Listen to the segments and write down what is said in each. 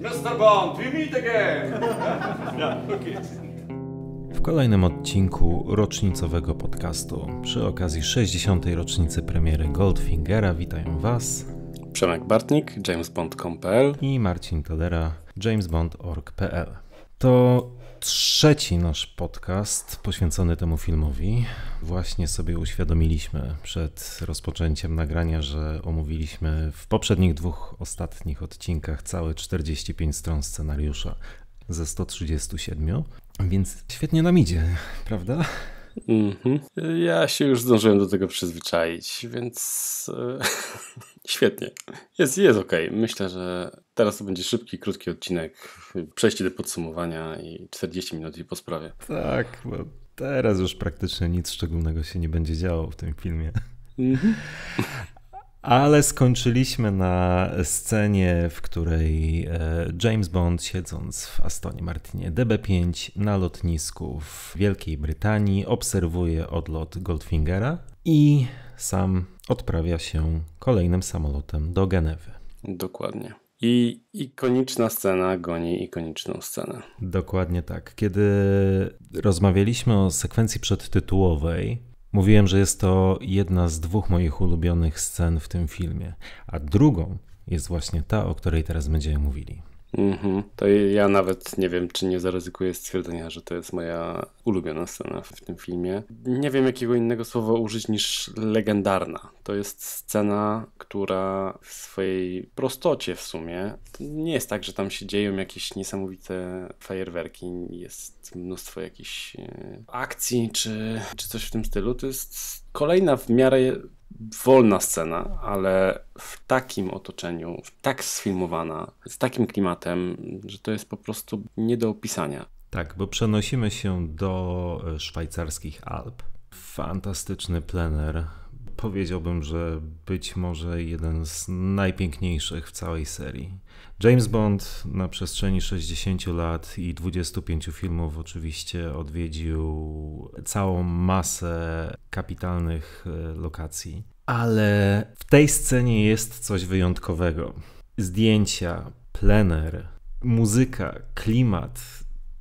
Mr. Bond, we meet again! yeah, okay. W kolejnym odcinku rocznicowego podcastu przy okazji 60. rocznicy premiery Goldfingera witają Was Przemek Bartnik, jamesbond.pl i Marcin Todera, jamesbond.org.pl to trzeci nasz podcast poświęcony temu filmowi. Właśnie sobie uświadomiliśmy przed rozpoczęciem nagrania, że omówiliśmy w poprzednich dwóch ostatnich odcinkach całe 45 stron scenariusza ze 137, więc świetnie nam idzie, prawda? Mm -hmm. Ja się już zdążyłem do tego przyzwyczaić, więc e, Świetnie. Jest, jest ok. Myślę, że teraz to będzie szybki, krótki odcinek. Przejście do podsumowania i 40 minut i po sprawie. Tak, bo teraz już praktycznie nic szczególnego się nie będzie działo w tym filmie. Mhm. Ale skończyliśmy na scenie, w której e, James Bond, siedząc w Astonie Martinie DB5 na lotnisku w Wielkiej Brytanii, obserwuje odlot Goldfingera i sam odprawia się kolejnym samolotem do Genewy. Dokładnie. I ikoniczna scena goni ikoniczną scenę. Dokładnie tak. Kiedy rozmawialiśmy o sekwencji przedtytułowej, mówiłem, że jest to jedna z dwóch moich ulubionych scen w tym filmie, a drugą jest właśnie ta, o której teraz będziemy mówili. Mhm. To ja nawet nie wiem, czy nie zaryzykuję stwierdzenia, że to jest moja ulubiona scena w tym filmie. Nie wiem, jakiego innego słowa użyć niż legendarna. To jest scena, która w swojej prostocie w sumie nie jest tak, że tam się dzieją jakieś niesamowite fajerwerki, jest mnóstwo jakichś e, akcji czy, czy coś w tym stylu. To jest kolejna w miarę wolna scena, ale w takim otoczeniu, tak sfilmowana, z takim klimatem, że to jest po prostu nie do opisania. Tak, bo przenosimy się do e, szwajcarskich Alp. Fantastyczny plener powiedziałbym, że być może jeden z najpiękniejszych w całej serii. James Bond na przestrzeni 60 lat i 25 filmów oczywiście odwiedził całą masę kapitalnych e, lokacji, ale w tej scenie jest coś wyjątkowego. Zdjęcia, plener, muzyka, klimat,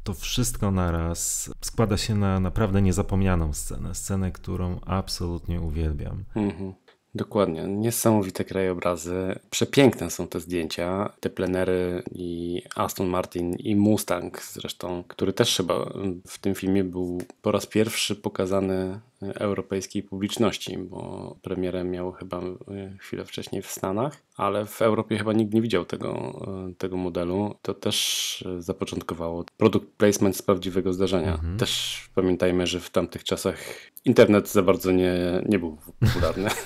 to wszystko naraz składa się na naprawdę niezapomnianą scenę. Scenę, którą absolutnie uwielbiam. Mhm. Dokładnie, niesamowite krajobrazy. Przepiękne są te zdjęcia, te plenery i Aston Martin i Mustang zresztą, który też chyba w tym filmie był po raz pierwszy pokazany europejskiej publiczności, bo premierę miał chyba e, chwilę wcześniej w Stanach ale w Europie chyba nikt nie widział tego, e, tego modelu. To też e, zapoczątkowało produkt placement z prawdziwego zdarzenia. Mhm. Też pamiętajmy, że w tamtych czasach internet za bardzo nie, nie był popularny.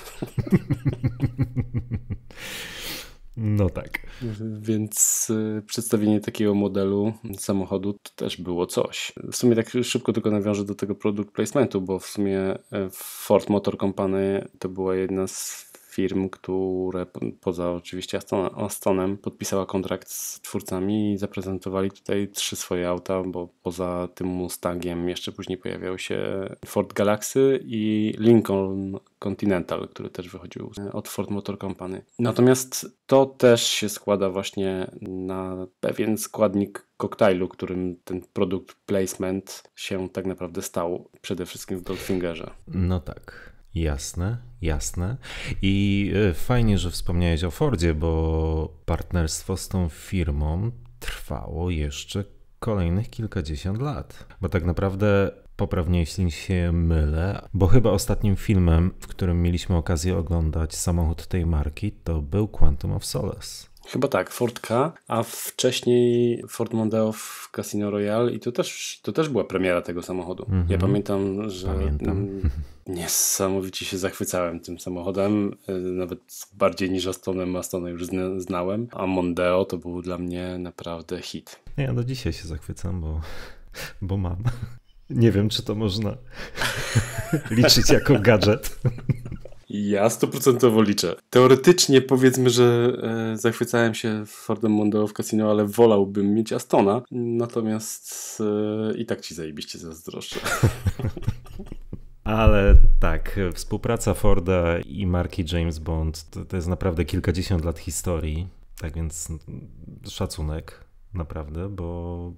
No tak. Więc e, przedstawienie takiego modelu samochodu to też było coś. W sumie tak szybko tylko nawiążę do tego produkt placementu, bo w sumie Ford Motor Company to była jedna z firm, które poza oczywiście Astonem podpisała kontrakt z twórcami i zaprezentowali tutaj trzy swoje auta, bo poza tym Mustangiem jeszcze później pojawiał się Ford Galaxy i Lincoln Continental, który też wychodził od Ford Motor Company. Natomiast to też się składa właśnie na pewien składnik koktajlu, którym ten produkt placement się tak naprawdę stał, przede wszystkim w Goldfingerze. No tak. Jasne, jasne. I e, fajnie, że wspomniałeś o Fordzie, bo partnerstwo z tą firmą trwało jeszcze kolejnych kilkadziesiąt lat. Bo tak naprawdę, poprawnie jeśli się mylę, bo chyba ostatnim filmem, w którym mieliśmy okazję oglądać samochód tej marki, to był Quantum of Solace. Chyba tak, Ford K, a wcześniej Ford Mondeo w Casino Royale i to też, to też była premiera tego samochodu. Mm -hmm. Ja mhm. pamiętam, że pamiętam. niesamowicie się zachwycałem tym samochodem, e, nawet bardziej niż Astonem, Astona już znałem, a Mondeo to był dla mnie naprawdę hit. Ja do dzisiaj się zachwycam, bo, bo mam. Nie wiem, czy to można liczyć jako gadżet. Ja stuprocentowo liczę. Teoretycznie powiedzmy, że e, zachwycałem się Fordem Mondeo w Casino, ale wolałbym mieć Astona, natomiast e, i tak ci zajebiście zazdroszczę. Ale tak, współpraca Forda i marki James Bond to, to jest naprawdę kilkadziesiąt lat historii. Tak więc szacunek naprawdę, bo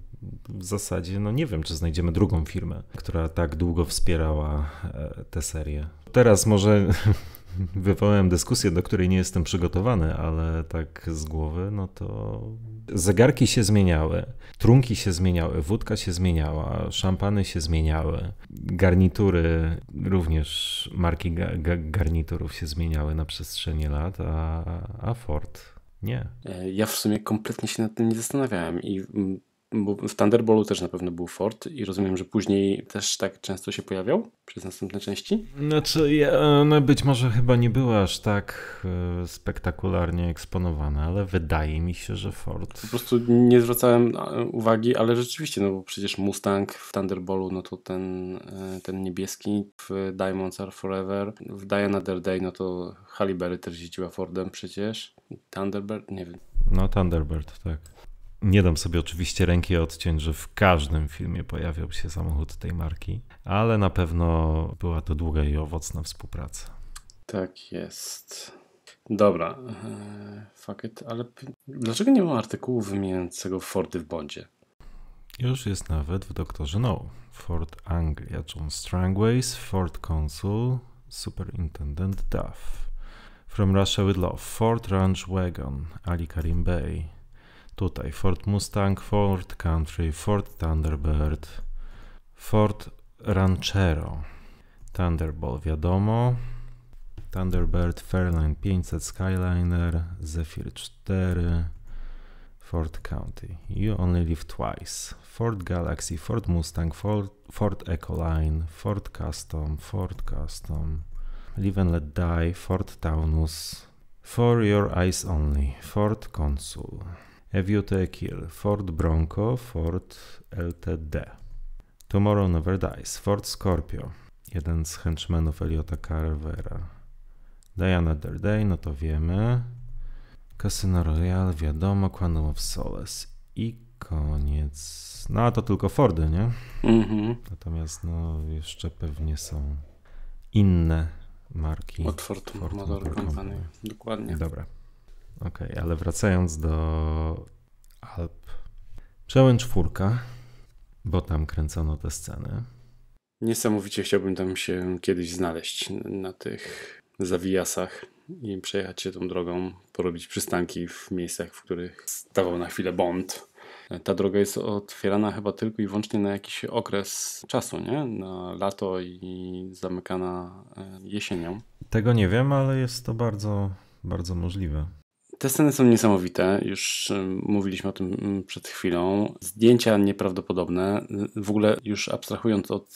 w zasadzie no nie wiem, czy znajdziemy drugą firmę, która tak długo wspierała e, tę serię. Teraz może wywołałem dyskusję, do której nie jestem przygotowany, ale tak z głowy, no to zegarki się zmieniały, trunki się zmieniały, wódka się zmieniała, szampany się zmieniały, garnitury, również marki ga- ga- garniturów się zmieniały na przestrzeni lat, a, a Ford nie. E, ja w sumie kompletnie się nad tym nie zastanawiałem i mm, w Thunderbolu też na pewno był Ford i rozumiem, że później też tak często się pojawiał przez następne części? Znaczy, ja, no być może chyba nie były aż tak e, spektakularnie eksponowane, ale wydaje mi się, że Ford. Po prostu nie zwracałem e, uwagi, ale rzeczywiście, no bo przecież Mustang w Thunderbolu, no to ten, ten niebieski w Diamonds Are Forever, w Diana Another Day, no to Halle Berry też jeździła Fordem przecież. Thunderbird? Nie wiem. No, Thunderbird, tak. Nie dam sobie oczywiście ręki odciąć, że w każdym filmie pojawiał się samochód tej marki, ale na pewno była to długa i owocna współpraca. Tak jest. Dobra, e, fuck it, ale dlaczego nie ma artykułu wymieniającego Fordy w Bondzie? Już jest nawet w Doktorze No. Ford Anglia, John Strangways, Ford Consul, Superintendent Duff. From Russia with Love, Ford Ranch Wagon, Ali Karim Bey. Tutaj Ford Mustang, Ford Country, Ford Thunderbird, Ford Ranchero, Thunderbolt wiadomo, Thunderbird, Fairline 500, Skyliner, Zephyr 4, Ford County, You Only Live Twice, Ford Galaxy, Ford Mustang, Ford, Ford Ecoline, Ford Custom, Ford Custom. Live and Let Die, Fort Taunus, For Your Eyes Only, Fort Consul, A View to a Kill, Fort Bronco, Fort LTD, Tomorrow Never Dies, Fort Scorpio, jeden z henchmenów Eliota Carvera, Diana Another Day, no to wiemy, Casino Royale, wiadomo, Quantum of Solace i koniec. No a to tylko Fordy, nie? Mm -hmm. Natomiast no jeszcze pewnie są inne marki Watford Motor Company. Company. Dokładnie. Dobra. Okej, okay, ale wracając do Alp. Przełęcz czwórka, bo tam kręcono te sceny. Niesamowicie chciałbym tam się kiedyś znaleźć na tych zawijasach i przejechać się tą drogą, porobić przystanki w miejscach, w których stawał na chwilę Bond ta droga jest otwierana chyba tylko i wyłącznie na jakiś okres czasu, nie? Na lato i zamykana e, jesienią. Tego nie wiem, ale jest to bardzo, bardzo możliwe. Te sceny są niesamowite, już y, mówiliśmy o tym mm, przed chwilą. Zdjęcia nieprawdopodobne, y, w ogóle już abstrahując od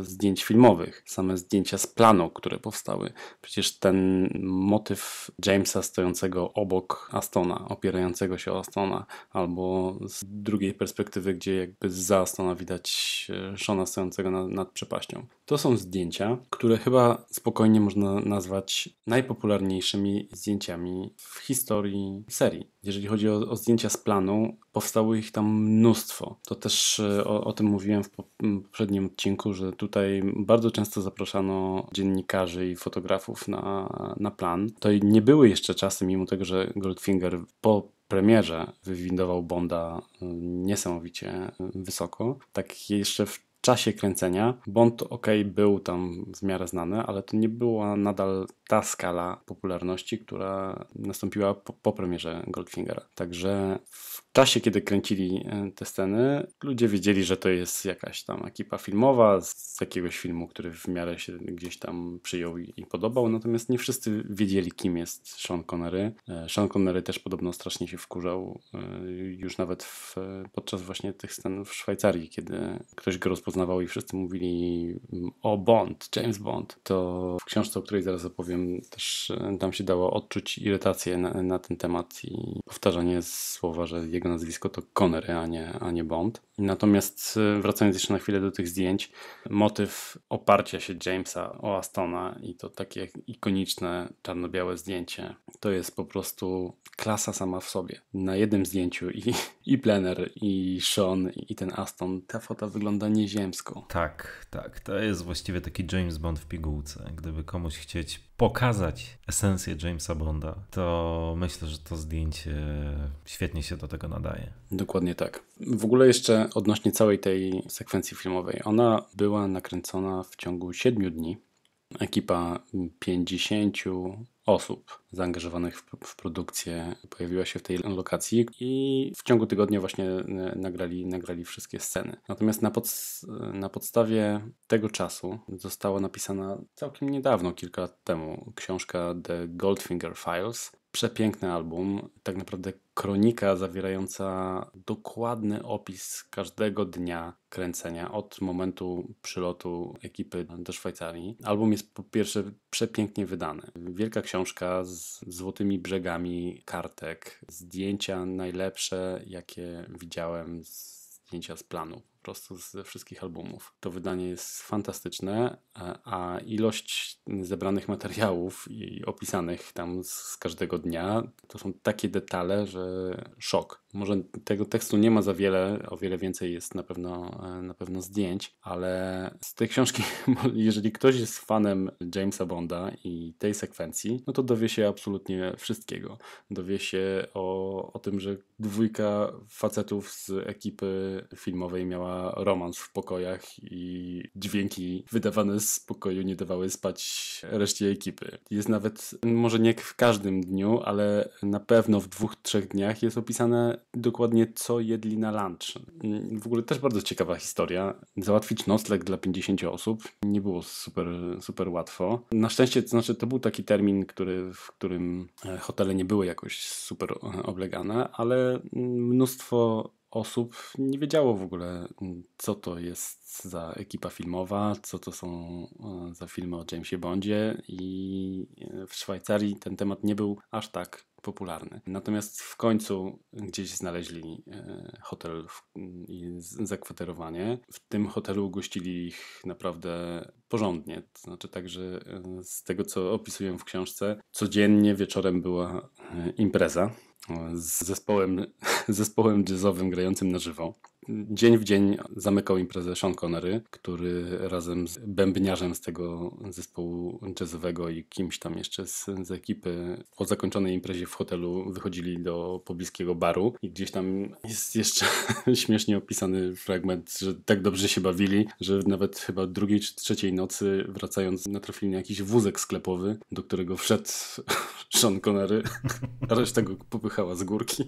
zdjęć filmowych, same zdjęcia z planu, które powstały. Przecież ten motyw Jamesa stojącego obok Astona, opierającego się o Astona, albo z drugiej perspektywy, gdzie jakby za Astona widać y, Shona stojącego nad, nad przepaścią. To są zdjęcia, które chyba spokojnie można nazwać najpopularniejszymi zdjęciami w historii historii serii. Jeżeli chodzi o, o zdjęcia z planu, powstało ich tam mnóstwo. To też e, o, o tym mówiłem w poprzednim odcinku, że tutaj bardzo często zapraszano dziennikarzy i fotografów na, na plan. To nie były jeszcze czasy, mimo tego, że Goldfinger po premierze wywindował Bonda e, niesamowicie e, wysoko. Tak jeszcze w czasie kręcenia. Bond ok, był tam w miarę znany, ale to nie była nadal ta skala popularności, która nastąpiła po, po premierze Goldfingera. Także w czasie, kiedy kręcili e, te sceny, ludzie wiedzieli, że to jest jakaś tam ekipa filmowa z jakiegoś filmu, który w miarę się gdzieś tam przyjął i, i podobał, natomiast nie wszyscy wiedzieli, kim jest Sean Connery. E, Sean Connery też podobno strasznie się wkurzał e, już nawet w, podczas właśnie tych scen w Szwajcarii, kiedy ktoś go rozpoznawał i wszyscy mówili mm, o Bond, James Bond. To w książce, o której zaraz opowiem, też tam się dało odczuć irytację na, na ten temat i powtarzanie słowa, że jego jego nazwisko to Connery, a nie, a nie Bond. Natomiast y, wracając jeszcze na chwilę do tych zdjęć, motyw oparcia się Jamesa o Astona i to takie ikoniczne czarno-białe zdjęcie, to jest po prostu klasa sama w sobie. Na jednym zdjęciu i i Plener, i Sean, i ten Aston. Ta fota wygląda nieziemsko. Tak, tak. To jest właściwie taki James Bond w pigułce. Gdyby komuś chcieć pokazać esencję Jamesa Bonda, to myślę, że to zdjęcie świetnie się do tego nadaje. Dokładnie tak. W ogóle jeszcze odnośnie całej tej sekwencji filmowej. Ona była nakręcona w ciągu 7 dni. Ekipa 50 osób zaangażowanych w, w, produkcję pojawiła się w tej lokacji i w ciągu tygodnia właśnie e, nagrali, nagrali wszystkie sceny. Natomiast na, pod, na podstawie tego czasu została napisana całkiem niedawno, kilka lat temu, książka The Goldfinger Files, przepiękny album, tak naprawdę kronika zawierająca dokładny opis każdego dnia kręcenia od momentu przylotu ekipy do Szwajcarii. Album jest po pierwsze przepięknie wydany. Wielka książka z złotymi brzegami kartek, zdjęcia najlepsze, jakie widziałem, zdjęcia z planu prostu ze wszystkich albumów. To wydanie jest fantastyczne, a ilość zebranych materiałów i opisanych tam z każdego dnia to są takie detale, że szok. Może tego tekstu nie ma za wiele, o wiele więcej jest na pewno, e, na pewno zdjęć, ale z tej książki, jeżeli ktoś jest fanem Jamesa Bonda i tej sekwencji, no to dowie się absolutnie wszystkiego. Dowie się o, o tym, że dwójka facetów z ekipy filmowej miała romans w pokojach i dźwięki wydawane z pokoju nie dawały spać reszcie ekipy. Jest nawet, może nie w każdym dniu, ale na pewno w dwóch, trzech dniach jest opisane dokładnie co jedli na lunch. W ogóle też bardzo ciekawa historia. Załatwić nocleg dla 50 osób nie było super, super łatwo. Na szczęście, to znaczy to był taki termin, który, w którym e, hotele nie były jakoś super e, oblegane, ale mnóstwo osób nie wiedziało w ogóle, co to jest za ekipa filmowa, co to są e, za filmy o Jamesie Bondzie i w Szwajcarii ten temat nie był aż tak popularny. Natomiast w końcu gdzieś znaleźli e, hotel i zakwaterowanie. W tym hotelu gościli ich naprawdę porządnie. To znaczy także e, z tego, co opisuję w książce, codziennie wieczorem była e, impreza z zespołem, zespołem jazzowym grającym na żywo dzień w dzień zamykał imprezę Sean Connery, który razem z bębniarzem z tego zespołu jazzowego i kimś tam jeszcze z, z ekipy po zakończonej imprezie w hotelu wychodzili do pobliskiego baru i gdzieś tam jest jeszcze śmiesznie opisany fragment, że tak dobrze się bawili, że nawet chyba drugiej czy trzeciej nocy wracając natrafili na jakiś wózek sklepowy, do którego wszedł Sean Connery, a reszta go popychała z górki.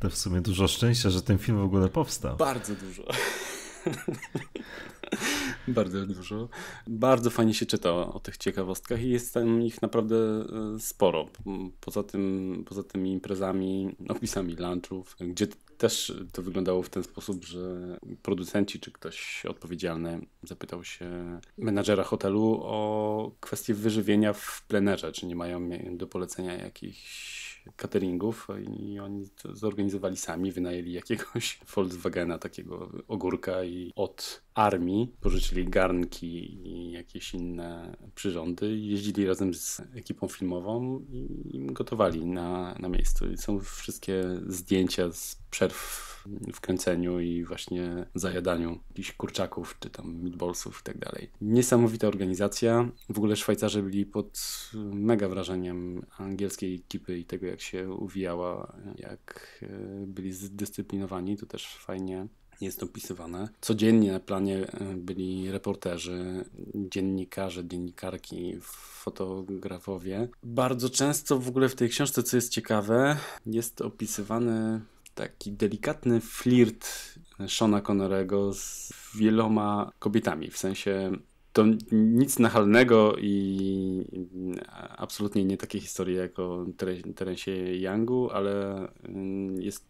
To w sumie dużo szczęścia, że że ten film w ogóle powstał. Bardzo dużo. Bardzo dużo. Bardzo fajnie się czyta o tych ciekawostkach i jest tam ich naprawdę e, sporo. Poza, tym, poza tymi imprezami, opisami lunchów, gdzie też to wyglądało w ten sposób, że producenci czy ktoś odpowiedzialny zapytał się menadżera hotelu o kwestię wyżywienia w plenerze, czy nie mają do polecenia jakichś cateringów i oni to zorganizowali sami, wynajęli jakiegoś Volkswagena, takiego ogórka i od armii, pożyczyli garnki i jakieś inne przyrządy, jeździli razem z ekipą filmową i gotowali na, na miejscu. I są wszystkie zdjęcia z przerw w kręceniu i właśnie zajadaniu jakichś kurczaków czy tam meatballsów i tak dalej. Niesamowita organizacja. W ogóle Szwajcarzy byli pod mega wrażeniem angielskiej ekipy i tego jak się uwijała, jak e, byli zdyscyplinowani. To też fajnie jest opisywane. Codziennie na planie e, byli reporterzy, dziennikarze, dziennikarki, fotografowie. Bardzo często w ogóle w tej książce, co jest ciekawe, jest opisywany taki delikatny flirt Shona Connorego z wieloma kobietami, w sensie to nic nachalnego i absolutnie nie takie historie jak o Terensie Youngu, ale mm, jest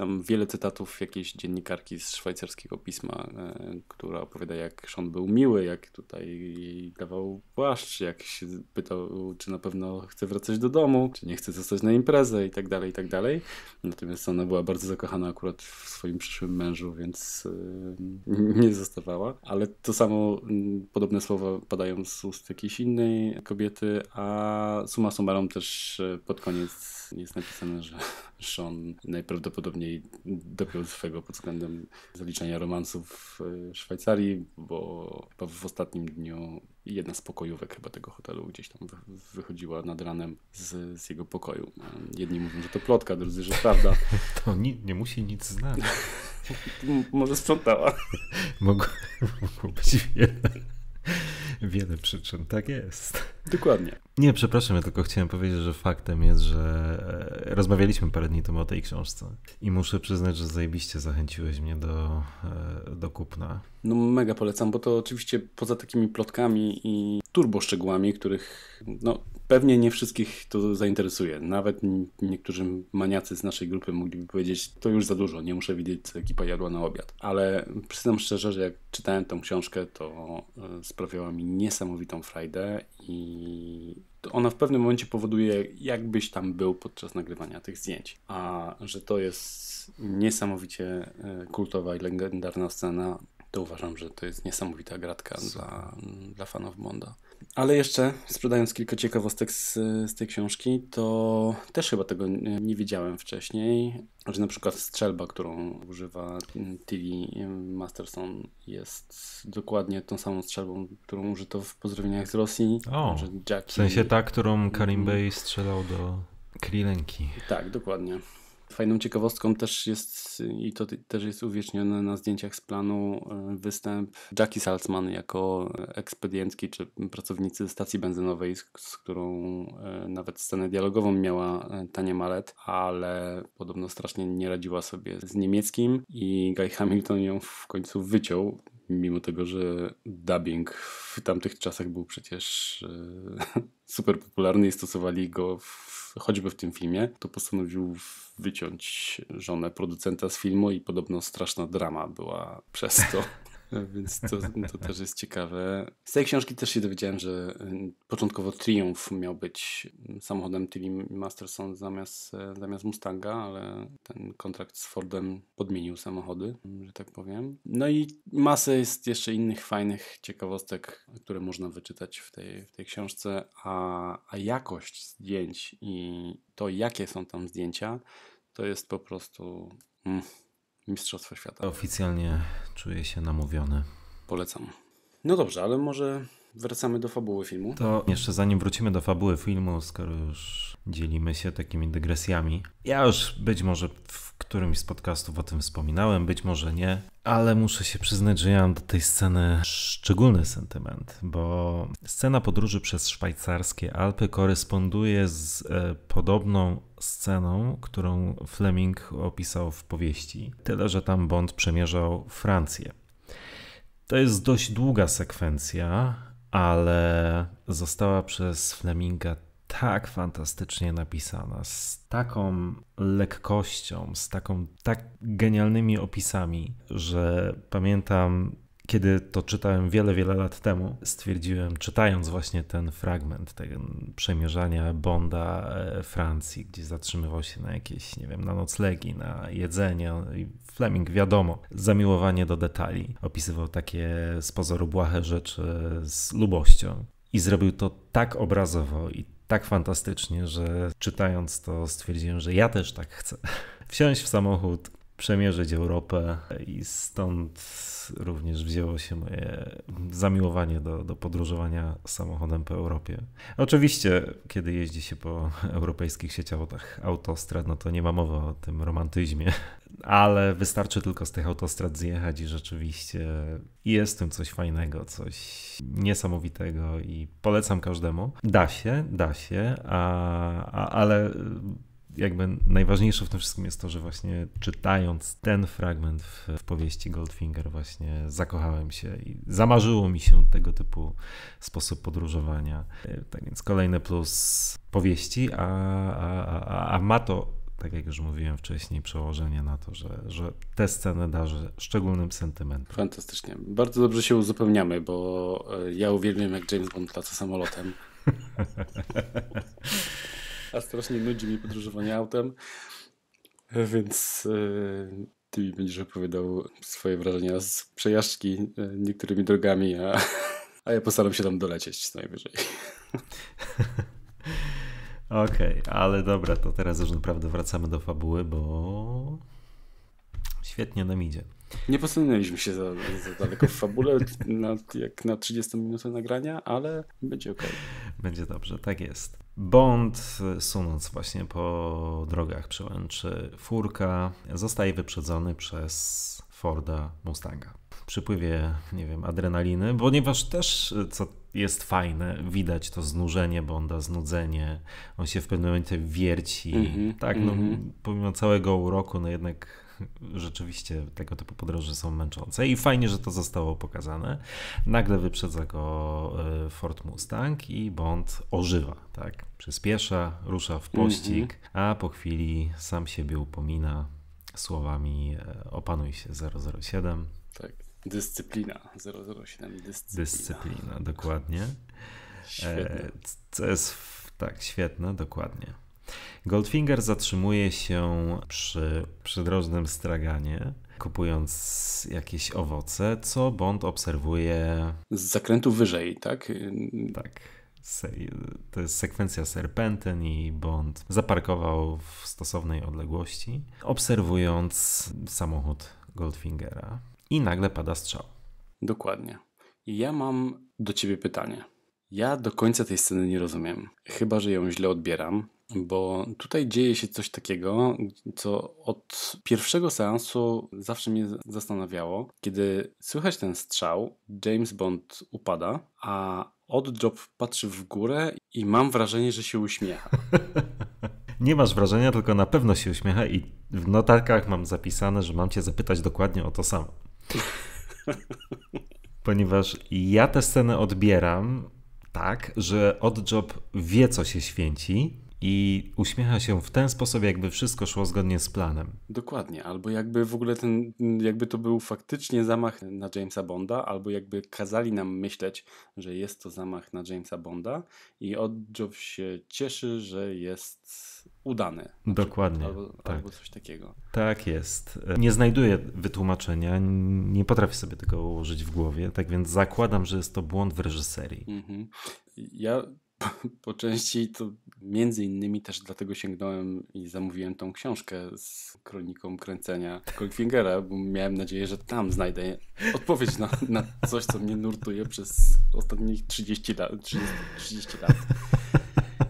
tam wiele cytatów jakiejś dziennikarki z szwajcarskiego pisma, e, która opowiada, jak Sean był miły, jak tutaj jej dawał płaszcz, jak się pytał, czy na pewno chce wracać do domu, czy nie chce zostać na imprezę i tak dalej, i tak dalej. Natomiast ona była bardzo zakochana akurat w swoim przyszłym mężu, więc e, nie zostawała. Ale to samo, podobne słowa padają z ust jakiejś innej kobiety, a suma summarum też e, pod koniec jest napisane, że Sean najprawdopodobniej dopiero dopiął swego pod względem zaliczania romansów w e, Szwajcarii, bo chyba w ostatnim dniu jedna z pokojówek chyba tego hotelu gdzieś tam wychodziła nad ranem z, z jego pokoju. E, Jedni mówią, że to plotka, drudzy, że prawda. To nie, nie musi nic znać. Może sprzątała. mogłoby mogło być wiele. Wiele przyczyn, tak jest. Dokładnie. Nie, przepraszam, ja tylko chciałem powiedzieć, że faktem jest, że e, rozmawialiśmy parę dni temu o tej książce i muszę przyznać, że zajebiście zachęciłeś mnie do, e, do kupna. No mega polecam, bo to oczywiście poza takimi plotkami i turboszczegółami, których no, Pewnie nie wszystkich to zainteresuje. Nawet niektórzy maniacy z naszej grupy mogliby powiedzieć, to już za dużo, nie muszę widzieć, co ekipa jadła na obiad. Ale przyznam szczerze, że jak czytałem tą książkę, to e, sprawiała mi niesamowitą frajdę i ona w pewnym momencie powoduje, jakbyś tam był podczas nagrywania tych zdjęć. A że to jest niesamowicie e, kultowa i legendarna scena, to uważam, że to jest niesamowita gratka dla, dla fanów Bonda. Ale jeszcze, sprzedając kilka ciekawostek z, z tej książki, to też chyba tego nie, nie wiedziałem wcześniej, że na przykład strzelba, którą używa Tilly Masterson jest dokładnie tą samą strzelbą, którą użyto w pozdrowieniach z Rosji. O, Jackie... w sensie ta, którą Karim mm-hmm. Bey strzelał do Krilenki. Tak, dokładnie. Fajną ciekawostką też jest, i to też jest uwiecznione na zdjęciach z planu, e, występ Jackie Salzman jako ekspedientki czy pracownicy stacji benzynowej, z którą e, nawet scenę dialogową miała e, Tania Malet, ale podobno strasznie nie radziła sobie z niemieckim i Guy Hamilton ją w końcu wyciął mimo tego, że dubbing w tamtych czasach był przecież e, super popularny i stosowali go w, choćby w tym filmie, to postanowił wyciąć żonę producenta z filmu i podobno straszna drama była przez to. Więc to, to też jest ciekawe. Z tej książki też się dowiedziałem, że y, początkowo Triumph miał być mm, samochodem Tilly Masterson zamiast, e, zamiast Mustanga, ale ten kontrakt z Fordem podmienił samochody, mm, że tak powiem. No i masę jest jeszcze innych fajnych ciekawostek, które można wyczytać w tej, w tej książce, a, a jakość zdjęć i to, jakie są tam zdjęcia, to jest po prostu... Mm Mistrzostwa Świata. Oficjalnie czuję się namówiony. Polecam. No dobrze, ale może wracamy do fabuły filmu. To jeszcze zanim wrócimy do fabuły filmu, skoro już dzielimy się takimi dygresjami, ja już być może w którymś z podcastów o tym wspominałem, być może nie, ale muszę się przyznać, że ja mam do tej sceny szczególny sentyment, bo scena podróży przez szwajcarskie Alpy koresponduje z e, podobną sceną, którą Fleming opisał w powieści. Tyle, że tam Bond przemierzał Francję. To jest dość długa sekwencja, ale została przez Fleminga tak fantastycznie napisana, z taką lekkością, z taką tak genialnymi opisami, że pamiętam kiedy to czytałem wiele, wiele lat temu, stwierdziłem, czytając właśnie ten fragment tego przemierzania Bonda e, Francji, gdzie zatrzymywał się na jakieś, nie wiem, na noclegi, na jedzenie. Fleming, wiadomo, zamiłowanie do detali. Opisywał takie z pozoru błahe rzeczy z lubością. I zrobił to tak obrazowo i tak fantastycznie, że czytając to stwierdziłem, że ja też tak chcę. Wsiąść w samochód, przemierzyć Europę i stąd również wzięło się moje zamiłowanie do, do podróżowania samochodem po Europie. Oczywiście, kiedy jeździ się po europejskich sieciach autostrad, no to nie ma mowy o tym romantyzmie, ale wystarczy tylko z tych autostrad zjechać i rzeczywiście jest w tym coś fajnego, coś niesamowitego i polecam każdemu. Da się, da się, a, a ale jakby najważniejsze w tym wszystkim jest to, że właśnie czytając ten fragment w, w, powieści Goldfinger właśnie zakochałem się i zamarzyło mi się tego typu sposób podróżowania. E, tak więc kolejny plus powieści, a, a, a, a ma to tak jak już mówiłem wcześniej, przełożenie na to, że, że tę scenę darzy szczególnym sentymentem. Fantastycznie. Bardzo dobrze się uzupełniamy, bo e, ja uwielbiam, jak James Bond lata samolotem. a strasznie nudzi mi podróżowanie autem. Więc e, ty mi będziesz opowiadał swoje wrażenia z przejażdżki e, niektórymi drogami, a, a ja postaram się tam dolecieć co najwyżej. Okej, okay, ale dobra, to teraz już naprawdę wracamy do fabuły, bo świetnie nam idzie. Nie posunęliśmy się za, za daleko w fabule, na, jak na 30 minutę nagrania, ale będzie ok. Będzie dobrze, tak jest. Bond, sunąc właśnie po drogach przełęczy furka, zostaje wyprzedzony przez Forda Mustanga. Przypływie, nie wiem, adrenaliny, ponieważ też, co jest fajne, widać to znużenie Bonda, znudzenie, on się w pewnym momencie wierci. Mm -hmm, tak, mm -hmm. no, mhm. pomimo całego uroku, no jednak rzeczywiście tego typu podróże są męczące i fajnie, że to zostało pokazane. Nagle wyprzedza go e, Ford Mustang i Bond ożywa, tak? Przyspiesza, rusza w pościg, mhm. a po chwili sam siebie upomina słowami e, opanuj się 007. Tak, dyscyplina 007, dyscyplina. Dyscyplina, dokładnie. Świetne. E, co jest tak, świetne, dokładnie. Goldfinger zatrzymuje się przy przydrożnym straganie, kupując jakieś owoce, co Bond obserwuje. Z zakrętu wyżej, tak? Tak. To jest sekwencja serpentyn i Bond zaparkował w stosownej odległości, obserwując samochód Goldfingera. I nagle pada strzał. Dokładnie. Ja mam do ciebie pytanie. Ja do końca tej sceny nie rozumiem. Chyba, że ją źle odbieram, bo tutaj dzieje się coś takiego, co od pierwszego seansu zawsze mnie zastanawiało. Kiedy słychać ten strzał, James Bond upada, a Oddrop patrzy w górę i mam wrażenie, że się uśmiecha. Nie masz wrażenia, tylko na pewno się uśmiecha i w notatkach mam zapisane, że mam cię zapytać dokładnie o to samo. Ponieważ ja tę scenę odbieram tak, że Oddjob wie, co się święci, i uśmiecha się w ten sposób, jakby wszystko szło zgodnie z planem. Dokładnie, albo jakby w ogóle ten, jakby to był faktycznie zamach na Jamesa Bonda, albo jakby kazali nam myśleć, że jest to zamach na Jamesa Bonda i Odjow się cieszy, że jest udany. Dokładnie. Albo, tak. albo coś takiego. Tak jest. Nie znajduję wytłumaczenia, nie potrafię sobie tego ułożyć w głowie, tak więc zakładam, że jest to błąd w reżyserii. Mhm. Ja po części to Między innymi też dlatego sięgnąłem i zamówiłem tą książkę z kroniką kręcenia Goldfingera, bo miałem nadzieję, że tam znajdę odpowiedź na, na coś, co mnie nurtuje przez ostatnich 30 lat. 30, 30 lat.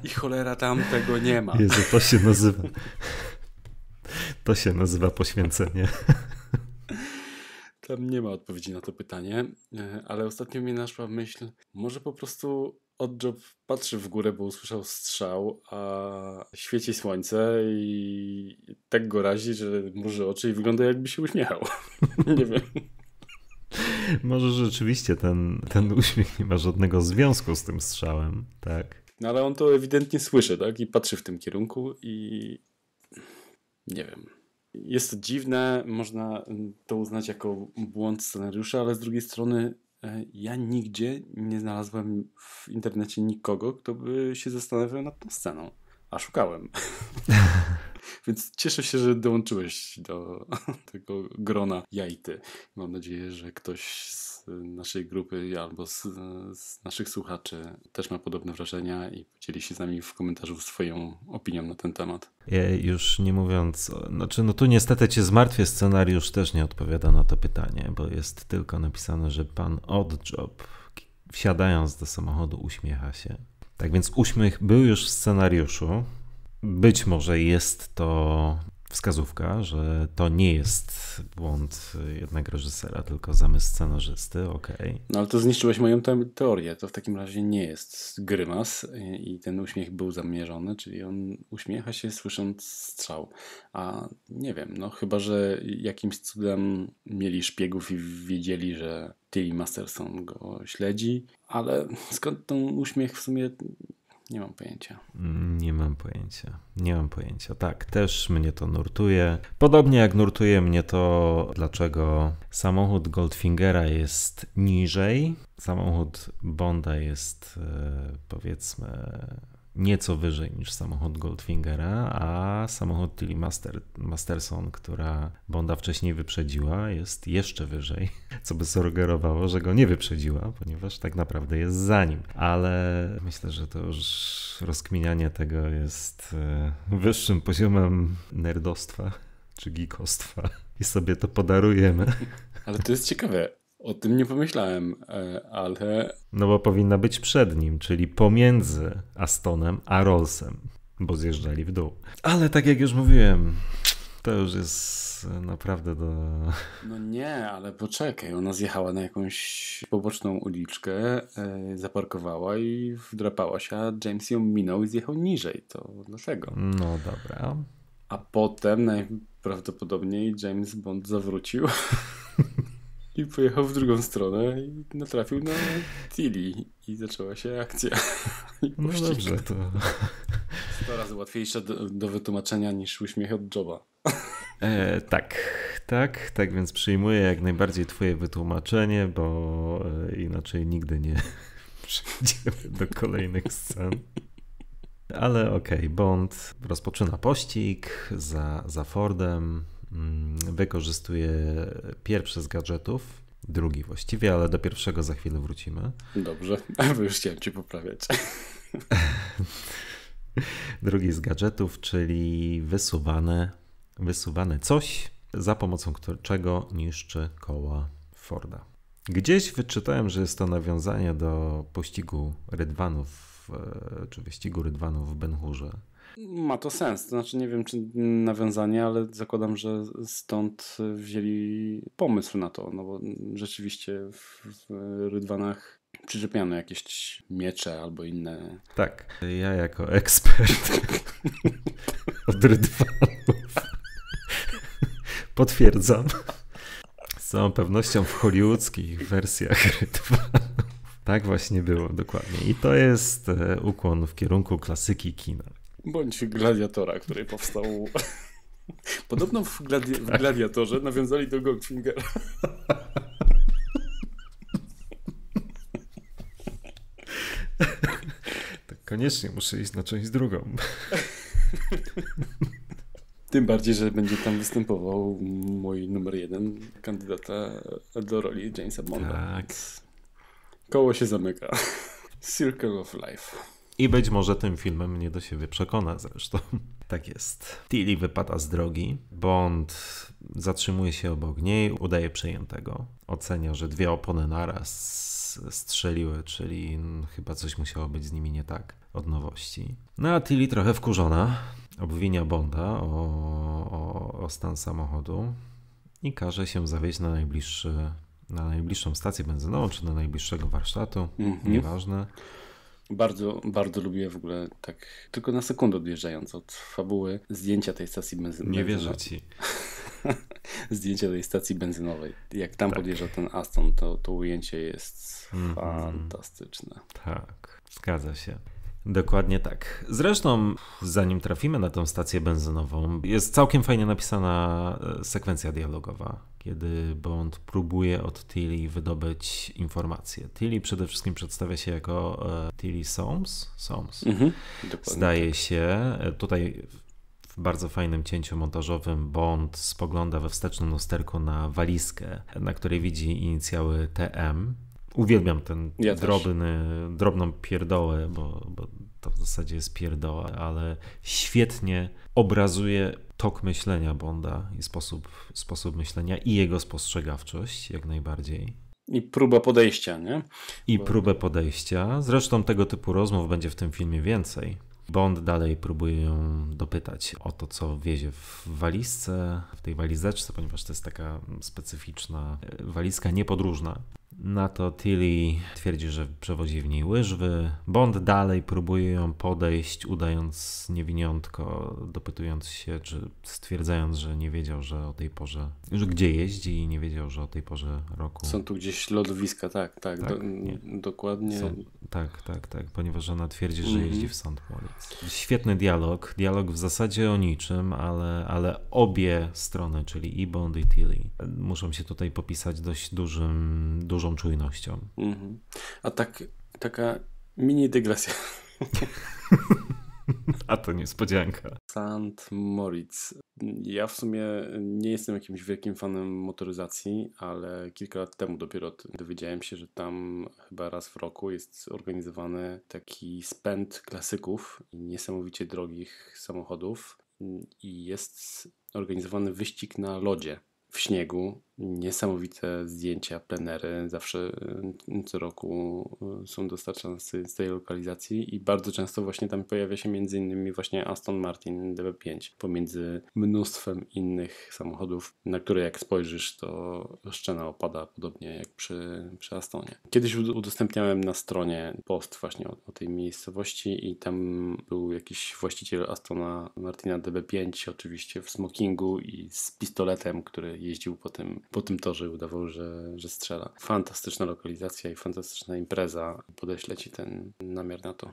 I cholera tam tego nie ma. Jezu, to się nazywa... To się nazywa poświęcenie. Tam nie ma odpowiedzi na to pytanie, e, ale ostatnio mi naszła myśl, może po prostu Oddjob patrzy w górę, bo usłyszał strzał, a świeci słońce i tak go razi, że może oczy i wygląda jakby się uśmiechał. nie wiem. Może rzeczywiście ten, ten uśmiech nie ma żadnego związku z tym strzałem, tak? No ale on to ewidentnie słyszy, tak? I patrzy w tym kierunku i nie wiem. Jest to dziwne, można to uznać jako błąd scenariusza, ale z drugiej strony E, ja nigdzie nie znalazłem w internecie nikogo, kto by się zastanawiał nad tą sceną, a szukałem. Więc cieszę się, że dołączyłeś do tego grona jajty. Mam nadzieję, że ktoś z z naszej grupy albo z, z, naszych słuchaczy też ma podobne wrażenia i podzieli się z nami w komentarzu swoją opinią na ten temat. Ja już nie mówiąc, znaczy no tu niestety cię zmartwię, scenariusz też nie odpowiada na to pytanie, bo jest tylko napisane, że pan Oddjob wsiadając do samochodu uśmiecha się. Tak więc uśmiech był już w scenariuszu. Być może jest to wskazówka, że to nie jest błąd jednego reżysera, tylko zamysł scenarzysty, okej. Okay. No ale to zniszczyłeś moją teorię, to w takim razie nie jest grymas i ten uśmiech był zamierzony, czyli on uśmiecha się słysząc strzał, a nie wiem, no chyba, że jakimś cudem mieli szpiegów i wiedzieli, że Tilly Masterson go śledzi, ale skąd ten uśmiech w sumie nie mam pojęcia. Nie mam pojęcia. Nie mam pojęcia. Tak, też mnie to nurtuje. Podobnie jak nurtuje mnie to, dlaczego samochód Goldfingera jest niżej, samochód Bonda jest e, powiedzmy nieco wyżej niż samochód Goldfingera, a samochód Tilly Master, Masterson, która Bonda wcześniej wyprzedziła, jest jeszcze wyżej, co by sugerowało, że go nie wyprzedziła, ponieważ tak naprawdę jest za nim. Ale myślę, że to już rozkminianie tego jest e, wyższym poziomem nerdostwa czy geekostwa i sobie to podarujemy. Ale to jest ciekawe. O tym nie pomyślałem, e, ale. No bo powinna być przed nim, czyli pomiędzy Astonem a Rollsem, bo zjeżdżali w dół. Ale tak jak już mówiłem, to już jest naprawdę do. No nie, ale poczekaj. Ona zjechała na jakąś poboczną uliczkę, e, zaparkowała i wdrapała się, a James ją minął i zjechał niżej. To dlaczego? No dobra. A potem najprawdopodobniej James Bond zawrócił I pojechał w drugą stronę i natrafił na Tilly i zaczęła się akcja. I no dobrze, to... Sto razy łatwiejsze do, do wytłumaczenia niż uśmiech od Joba. E, tak, tak, tak, więc przyjmuję jak najbardziej twoje wytłumaczenie, bo e, inaczej nigdy nie przejdziemy do kolejnych scen. Ale okej, okay, Bond rozpoczyna pościg za, za Fordem. Mm, wykorzystuje pierwszy z gadżetów, drugi właściwie, ale do pierwszego za chwilę wrócimy. Dobrze, bo już chciałem Cię poprawiać. drugi z gadżetów, czyli wysuwane, wysuwane coś, za pomocą czego niszczy koła Forda. Gdzieś wyczytałem, że jest to nawiązanie do pościgu rydwanów, e, czy wyścigu rydwanów w Benhurze. Ma to sens. znaczy, nie wiem, czy nawiązanie, ale zakładam, że stąd wzięli pomysł na to. No bo rzeczywiście w, rydwanach przyczepiano jakieś miecze albo inne. Tak. Ja jako ekspert od rydwanów potwierdzam. Z całą pewnością w hollywoodzkich wersjach rydwanów. Tak właśnie było, dokładnie. I to jest e, ukłon w kierunku klasyki kina. Bądź gladiatora, który powstał. Podobno w, gladi w gladiatorze nawiązali do Goldfingera. Tak, koniecznie muszę iść na część drugą. Tym bardziej, że będzie tam występował mój numer jeden kandydata do roli Jamesa Bonda. Tak. Koło się zamyka. Circle of Life. I być może tym filmem mnie do siebie przekona zresztą. Tak jest. Tilly wypada z drogi. Bond zatrzymuje się obok niej, udaje przejętego. Ocenia, że dwie opony naraz strzeliły, czyli chyba coś musiało być z nimi nie tak od nowości. No a Tilly trochę wkurzona obwinia Bonda o, o, o stan samochodu i każe się zawieźć na najbliższy na najbliższą stację benzynową, czy na najbliższego warsztatu, mm -hmm. nieważne. Bardzo, bardzo lubię w ogóle tak, tylko na sekundę odjeżdżając od fabuły, zdjęcia tej stacji benzynowej. Nie wierzę ci. zdjęcia tej stacji benzynowej. Jak tam tak. podjeżdża ten Aston, to, to ujęcie jest mm -hmm. fantastyczne. Tak, zgadza się. Dokładnie tak. Zresztą, zanim trafimy na tą stację benzynową, jest całkiem fajnie napisana e, sekwencja dialogowa kiedy Bond próbuje od Tilly wydobyć informacje. Tilly przede wszystkim przedstawia się jako e, Tilly Soms. Soms. Mhm, Zdaje tak. się, e, tutaj w bardzo fajnym cięciu montażowym Bond spogląda we wstecznym lusterku na walizkę, na której widzi inicjały TM. Uwielbiam ten ja drobny, drobną pierdołę, bo, bo to w zasadzie jest pierdoła, ale świetnie obrazuje tok myślenia Bonda i sposób, sposób myślenia i jego spostrzegawczość jak najbardziej. I próba podejścia, nie? I próbę podejścia. Zresztą tego typu rozmów będzie w tym filmie więcej. Bond dalej próbuje ją dopytać o to, co wiezie w walizce, w tej walizeczce, ponieważ to jest taka specyficzna e, walizka niepodróżna. Na to Tilly twierdzi, że przewozi w niej łyżwy. Bond dalej próbuje ją podejść, udając niewiniątko, dopytując się, czy stwierdzając, że nie wiedział, że o tej porze już gdzie jeździ i nie wiedział, że o tej porze roku. Są tu gdzieś lodowiska, tak, tak, tak do, dokładnie. Są, tak, tak, tak, ponieważ ona twierdzi, że mhm. jeździ w St. Moritz. Świetny dialog, dialog w zasadzie o niczym, ale, ale obie strony, czyli i Bond i Tilly, muszą się tutaj popisać dość dużym, dużą czujnością. Mhm. A tak, taka mini dygresja. A to niespodzianka. Sant Moritz. Ja w sumie nie jestem jakimś wielkim fanem motoryzacji, ale kilka lat temu dopiero dowiedziałem się, że tam chyba raz w roku jest organizowany taki spęd klasyków i niesamowicie drogich samochodów i jest organizowany wyścig na lodzie w śniegu. Niesamowite zdjęcia, plenery zawsze y, co roku y, są dostarczane z, tej lokalizacji i bardzo często właśnie tam pojawia się między innymi właśnie Aston Martin DB5 pomiędzy mnóstwem innych samochodów, na które jak spojrzysz to szczena opada podobnie jak przy, przy Astonie. Kiedyś udostępniałem na stronie post właśnie o, o tej miejscowości i tam był jakiś właściciel Astona Martina DB5 oczywiście w smokingu i z pistoletem, który jeździł po tym, po tym torze i udawał, że, że strzela. Fantastyczna lokalizacja i fantastyczna impreza. Podeślę Ci ten namiar na to.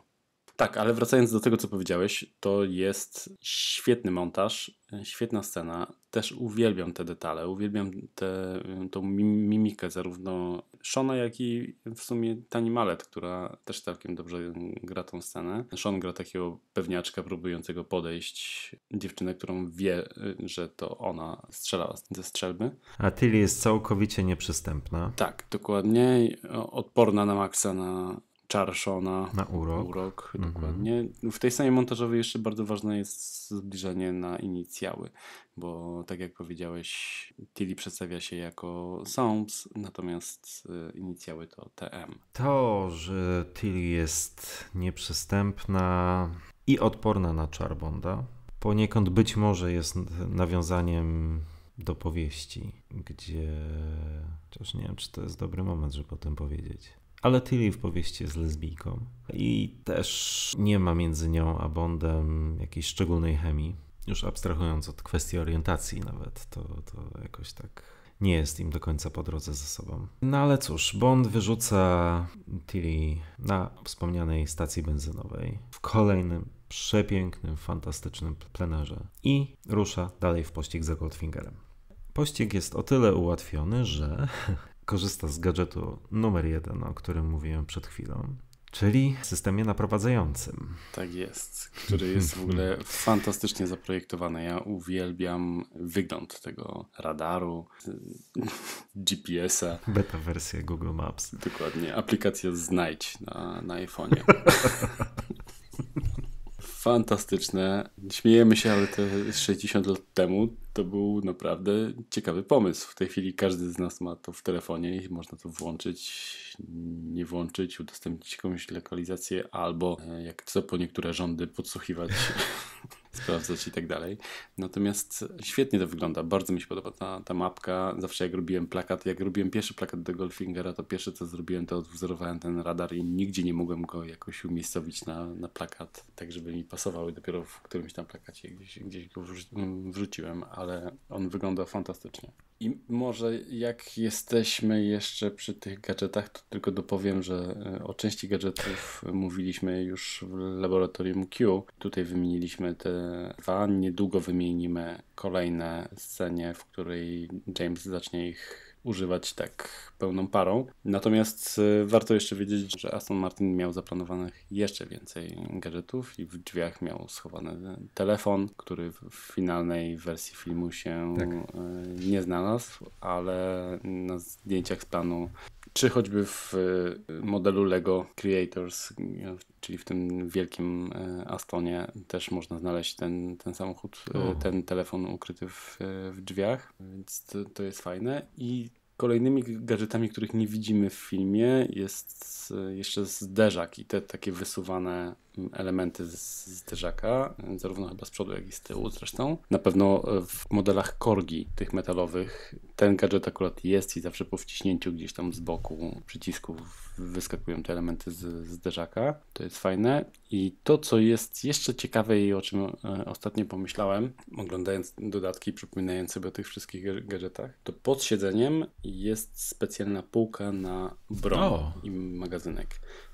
Tak, ale wracając do tego, co powiedziałeś, to jest świetny montaż, e, świetna scena. Też uwielbiam te detale, uwielbiam tę e, tą mimikę zarówno Shona, jak i w sumie Tani Malet, która też całkiem dobrze gra tą scenę. Sean gra takiego pewniaczka próbującego podejść dziewczynę, którą wie, e, że to ona strzelała ze strzelby. A Tilly jest całkowicie nieprzystępna. Tak, dokładnie. Odporna na maksa na Czarszona. Na urok. urok mm -hmm. dokładnie. W tej scenie montażowej jeszcze bardzo ważne jest zbliżenie na inicjały, bo tak jak powiedziałeś, Tilly przedstawia się jako Soms natomiast y, inicjały to TM. To, że Tilly jest nieprzystępna i odporna na Czarbonda, poniekąd być może jest nawiązaniem do powieści, gdzie. Chociaż nie wiem, czy to jest dobry moment, żeby o tym powiedzieć. Ale Tilly w powieści jest lesbijką i też nie ma między nią a Bondem jakiejś szczególnej chemii. Już abstrahując od kwestii orientacji nawet, to, to jakoś tak nie jest im do końca po drodze ze sobą. No ale cóż, Bond wyrzuca Tilly na wspomnianej stacji benzynowej w kolejnym przepięknym, fantastycznym plenerze i rusza dalej w pościg za Goldfingerem. Pościg jest o tyle ułatwiony, że korzysta z gadżetu numer jeden, o którym mówiłem przed chwilą, czyli systemie naprowadzającym. Tak jest, który jest w ogóle fantastycznie zaprojektowany. Ja uwielbiam wygląd tego radaru, GPS-a. Beta wersja Google Maps. Dokładnie, aplikacja Znajdź na, na iPhone'ie. Fantastyczne. Śmiejemy się, ale to 60 lat temu to był naprawdę ciekawy pomysł. W tej chwili każdy z nas ma to w telefonie i można to włączyć, nie włączyć, udostępnić jakąś lokalizację albo e, jak co po niektóre rządy podsłuchiwać sprawdzać i tak dalej. Natomiast świetnie to wygląda, bardzo mi się podoba ta, ta mapka. Zawsze jak robiłem plakat, jak robiłem pierwszy plakat do Golfingera to pierwsze co zrobiłem, to odwzorowałem ten radar i nigdzie nie mogłem go jakoś umiejscowić na, na plakat, tak żeby mi pasowały. Dopiero w którymś tam plakacie gdzieś, gdzieś go wrzuciłem, ale on wygląda fantastycznie. I może jak jesteśmy jeszcze przy tych gadżetach, to tylko dopowiem, że e, o części gadżetów mówiliśmy już w laboratorium Q. Tutaj wymieniliśmy te dwa. Niedługo wymienimy kolejne scenie, w której James zacznie ich używać tak pełną parą. Natomiast y, warto jeszcze wiedzieć, że Aston Martin miał zaplanowanych jeszcze więcej gadżetów i w drzwiach miał schowany telefon, który w finalnej wersji filmu się tak. Y, nie znalazł, ale na zdjęciach z planu czy choćby w y, modelu LEGO Creators, y, czyli w tym wielkim y, Astonie, też można znaleźć ten, ten samochód, ten telefon ukryty w, w drzwiach, więc to, to jest fajne. I Kolejnymi gadżetami, których nie widzimy w filmie, jest jeszcze zderzak i te takie wysuwane elementy z zderzaka, zarówno chyba z przodu, jak i z tyłu zresztą. Na pewno e, w modelach korgi, tych metalowych, ten gadżet akurat jest i zawsze po wciśnięciu gdzieś tam z boku przycisku wyskakują te elementy z zderzaka. To jest fajne. I to, co jest jeszcze ciekawe i o czym e, ostatnio pomyślałem, oglądając dodatki, przypominając sobie o tych wszystkich gadżetach, to pod siedzeniem jest specjalna półka na broń oh. i magazynek.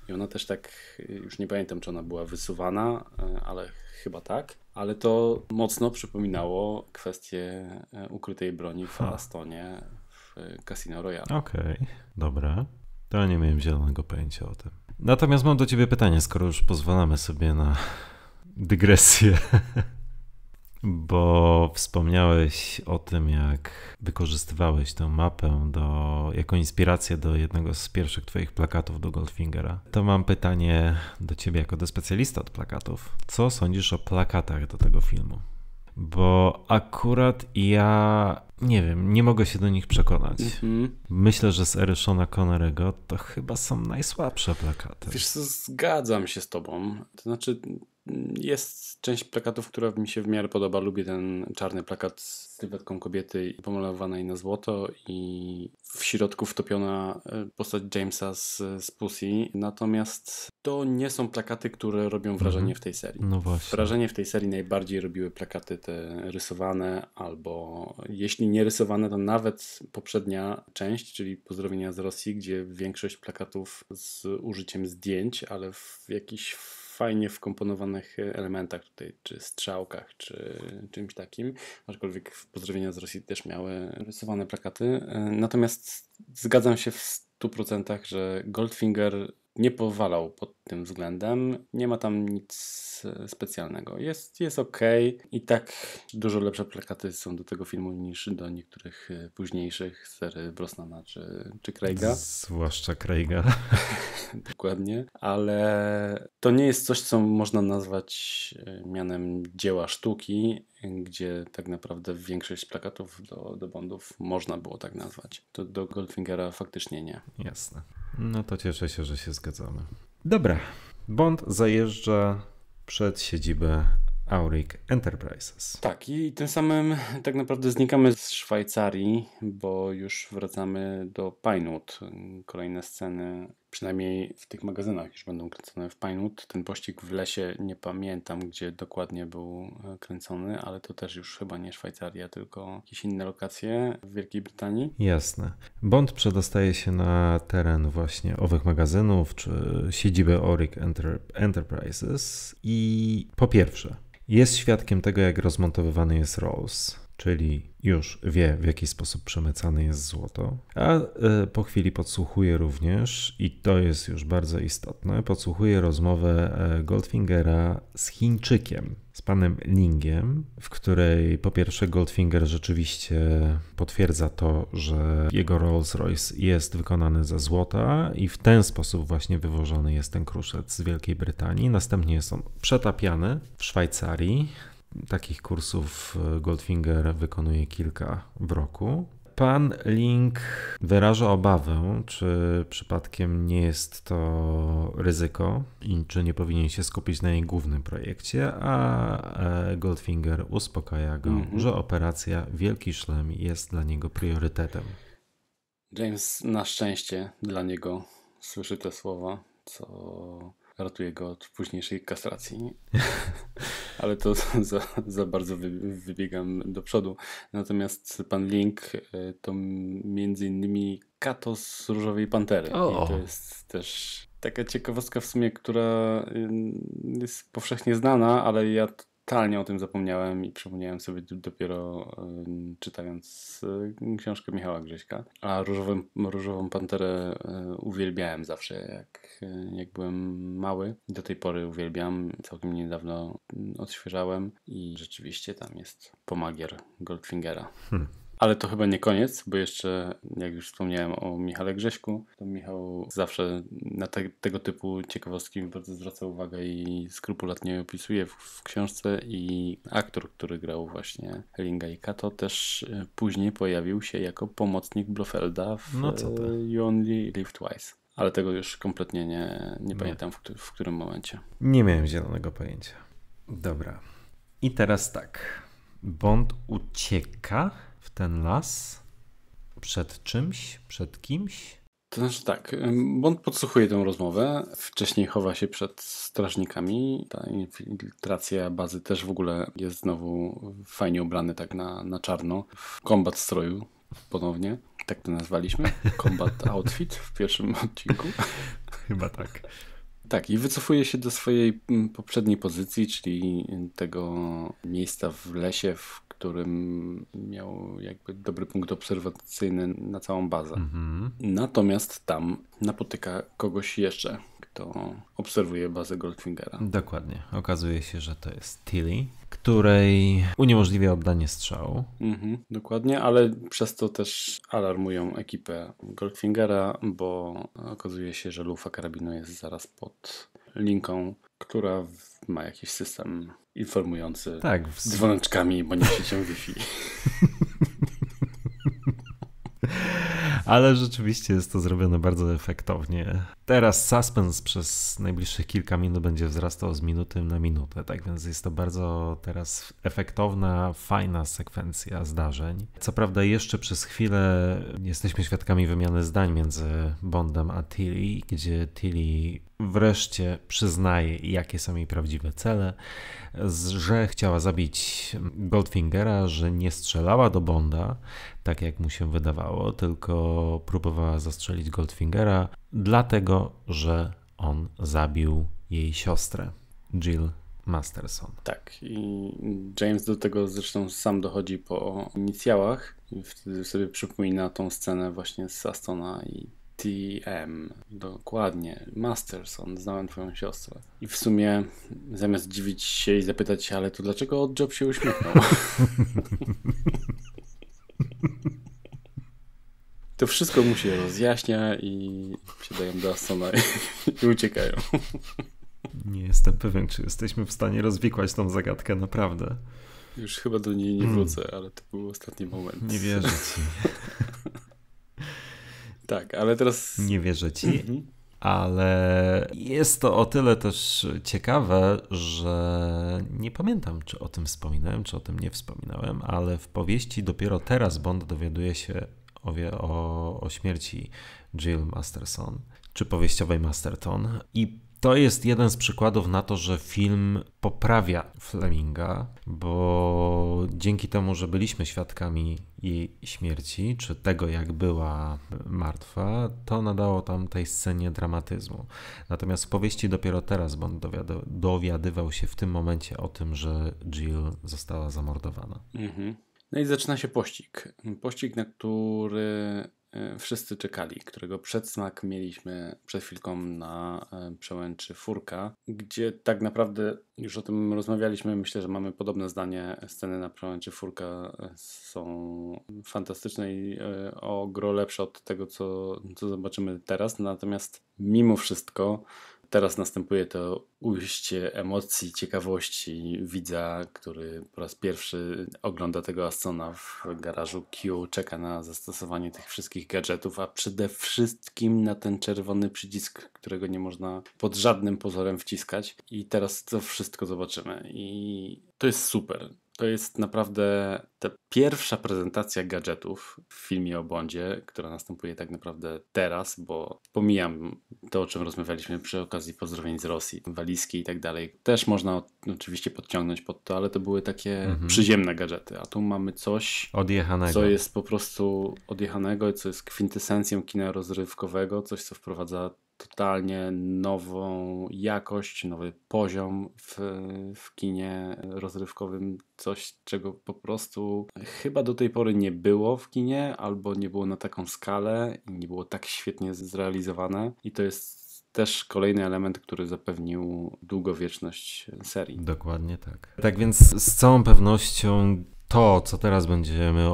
I ona też tak, już nie pamiętam, czy ona była wysuwana, e, ale chyba tak. Ale to mocno przypominało kwestię e, ukrytej broni w Astonie w Casino Royale. Okej, okay, dobra. To ja nie miałem zielonego pojęcia o tym. Natomiast mam do ciebie pytanie, skoro już pozwalamy sobie na dygresję. bo wspomniałeś o tym, jak wykorzystywałeś tę mapę do, jako inspirację do jednego z pierwszych Twoich plakatów do Goldfingera. To mam pytanie do Ciebie, jako do specjalista od plakatów. Co sądzisz o plakatach do tego filmu? Bo akurat ja nie wiem, nie mogę się do nich przekonać. Mm -hmm. Myślę, że z Erishona Connerego to chyba są najsłabsze plakaty. Wiesz co, zgadzam się z tobą. To znaczy, jest część plakatów, która mi się w miarę podoba. Lubię ten czarny plakat z sylwetką kobiety pomalowanej na złoto i w środku wtopiona e, postać Jamesa z, z Pussy. Natomiast to nie są plakaty, które robią mhm. wrażenie w tej serii. No właśnie. Wrażenie w tej serii najbardziej robiły plakaty te rysowane albo jeśli nie rysowane, to nawet poprzednia część, czyli Pozdrowienia z Rosji, gdzie większość plakatów z użyciem zdjęć, ale w jakiś fajnie wkomponowanych elementach tutaj, czy strzałkach, czy czymś takim. Aczkolwiek pozdrowienia z Rosji też miały rysowane plakaty. E, natomiast zgadzam się w 100%, że Goldfinger nie powalał pod tym względem. Nie ma tam nic e, specjalnego. Jest, jest ok. I tak dużo lepsze plakaty są do tego filmu niż do niektórych e, późniejszych serii Brosnana czy, czy Craiga. Zwłaszcza Craiga. Dokładnie. Ale to nie jest coś, co można nazwać e, mianem dzieła sztuki gdzie tak naprawdę większość plakatów do, do Bondów można było tak nazwać. To do Goldfingera faktycznie nie. Jasne. No to cieszę się, że się zgadzamy. Dobra. Bond zajeżdża przed siedzibę Auric Enterprises. Tak, i tym samym tak naprawdę znikamy z Szwajcarii, bo już wracamy do Pinewood. Kolejne sceny przynajmniej w tych magazynach już będą kręcone w Pinewood. Ten pościg w lesie nie pamiętam, gdzie dokładnie był e, kręcony, ale to też już chyba nie Szwajcaria, tylko jakieś inne lokacje w Wielkiej Brytanii. Jasne. Bond przedostaje się na teren właśnie owych magazynów, czy siedzibę Oric Enter Enterprises i po pierwsze jest świadkiem tego, jak rozmontowywany jest Rolls czyli już wie, w jaki sposób przemycane jest złoto, a e, po chwili podsłuchuje również, i to jest już bardzo istotne, podsłuchuje rozmowę e, Goldfingera z Chińczykiem, z panem Lingiem, w której po pierwsze Goldfinger rzeczywiście potwierdza to, że jego Rolls Royce jest wykonany ze złota i w ten sposób właśnie wywożony jest ten kruszec z Wielkiej Brytanii. Następnie jest on przetapiany w Szwajcarii, Takich kursów e, Goldfinger wykonuje kilka w roku. Pan Link wyraża obawę, czy przypadkiem nie jest to ryzyko i czy nie powinien się skupić na jej głównym projekcie, a e, Goldfinger uspokaja go, mm -hmm. że operacja Wielki Szlem jest dla niego priorytetem. James na szczęście dla niego słyszy te słowa, co ratuje go od późniejszej kastracji, ale to za, za bardzo wy, wybiegam do przodu. Natomiast pan Link e, to między innymi katos z Różowej Pantery. Oh. I to jest też taka ciekawostka w sumie, która jest powszechnie znana, ale ja totalnie o tym zapomniałem i przypomniałem sobie dopiero czytając e, książkę Michała Grześka. A różową, różową panterę e, uwielbiałem zawsze, jak, e, jak byłem mały. Do tej pory uwielbiam. Całkiem niedawno odświeżałem i rzeczywiście tam jest pomagier Goldfingera. Hmm. Ale to chyba nie koniec, bo jeszcze, jak już wspomniałem o Michale Grześku, to Michał zawsze na te, tego typu ciekawostki bardzo zwraca uwagę i skrupulatnie opisuje w, w, książce. I aktor, który grał właśnie Linga i Kato, też e, później pojawił się jako pomocnik Blofelda w no You Only Live Twice. Ale tego już kompletnie nie, nie no. pamiętam w, w którym momencie. Nie miałem zielonego pojęcia. Dobra. I teraz tak. Bond ucieka ten las przed czymś, przed kimś? To znaczy tak, Bond podsłuchuje tę rozmowę, wcześniej chowa się przed strażnikami, ta infiltracja bazy też w ogóle jest znowu fajnie ubrany tak na, na czarno, w kombat stroju ponownie, tak to nazwaliśmy, kombat outfit w pierwszym odcinku. Chyba tak. Tak, i wycofuje się do swojej mm, poprzedniej pozycji, czyli tego miejsca w lesie, w którym miał jakby dobry punkt obserwacyjny na całą bazę. Mhm. Natomiast tam napotyka kogoś jeszcze, kto obserwuje bazę Goldfingera. Dokładnie. Okazuje się, że to jest Tilly, której uniemożliwia oddanie strzału. Mhm, dokładnie, ale przez to też alarmują ekipę Goldfingera, bo okazuje się, że lufa karabinu jest zaraz pod linką, która ma jakiś system informujący tak, w... dzwoneczkami, bo nie siecią Wi-Fi. ale rzeczywiście jest to zrobione bardzo efektownie. Teraz suspens przez najbliższych kilka minut będzie wzrastał z minuty na minutę, tak więc jest to bardzo teraz efektowna, fajna sekwencja zdarzeń. Co prawda jeszcze przez chwilę jesteśmy świadkami wymiany zdań między Bondem a Tilly, gdzie Tilly wreszcie przyznaje, jakie są jej prawdziwe cele, że chciała zabić Goldfingera, że nie strzelała do Bonda, tak jak mu się wydawało, tylko próbowała zastrzelić Goldfingera, dlatego że on zabił jej siostrę, Jill Masterson. Tak, i James do tego zresztą sam dochodzi po inicjałach i wtedy sobie przypomina tą scenę właśnie z Astona i TM. Dokładnie. Masterson. Znałem twoją siostrę. I w sumie zamiast dziwić się i zapytać się, ale to dlaczego od Job się uśmiechnął? to wszystko mu się rozjaśnia i siadają do Astona i, i uciekają. Nie jestem pewien, czy jesteśmy w stanie rozwikłać tą zagadkę naprawdę. Już chyba do niej nie hmm. wrócę, ale to był ostatni moment. Nie wierzę ci. Tak, ale teraz. Nie wierzę ci. Mhm. Ale jest to o tyle też ciekawe, że nie pamiętam, czy o tym wspominałem, czy o tym nie wspominałem, ale w powieści dopiero teraz Bond dowiaduje się o, o, o śmierci Jill Masterson, czy powieściowej Masterton. I to jest jeden z przykładów na to, że film poprawia Fleminga, bo dzięki temu, że byliśmy świadkami jej śmierci, czy tego, jak była martwa, to nadało tam tej scenie dramatyzmu. Natomiast w powieści dopiero teraz Bond dowiadywał się w tym momencie o tym, że Jill została zamordowana. Mhm. No i zaczyna się pościg. Pościg, na który E, wszyscy czekali, którego przedsmak mieliśmy przed chwilką na e, przełęczy Furka, gdzie tak naprawdę już o tym rozmawialiśmy, myślę, że mamy podobne zdanie. Sceny na przełęczy Furka e, są fantastyczne i o gro lepsze od tego, co, co zobaczymy teraz. Natomiast mimo wszystko Teraz następuje to ujście emocji, ciekawości widza, który po raz pierwszy ogląda tego Astona w garażu Q, czeka na zastosowanie tych wszystkich gadżetów, a przede wszystkim na ten czerwony przycisk, którego nie można pod żadnym pozorem wciskać. I teraz to wszystko zobaczymy. I to jest super. To jest naprawdę ta pierwsza prezentacja gadżetów w filmie o Bondzie, która następuje tak naprawdę teraz, bo pomijam to, o czym rozmawialiśmy przy okazji pozdrowień z Rosji, walizki i tak dalej. Też można oczywiście podciągnąć pod to, ale to były takie mhm. przyziemne gadżety, a tu mamy coś odjechanego. co jest po prostu odjechanego, co jest kwintesencją kina rozrywkowego, coś co wprowadza totalnie nową jakość, nowy poziom w, w kinie rozrywkowym. Coś, czego po prostu chyba do tej pory nie było w kinie, albo nie było na taką skalę, nie było tak świetnie zrealizowane. I to jest też kolejny element, który zapewnił długowieczność serii. Dokładnie tak. Tak więc z całą pewnością to, co teraz będziemy,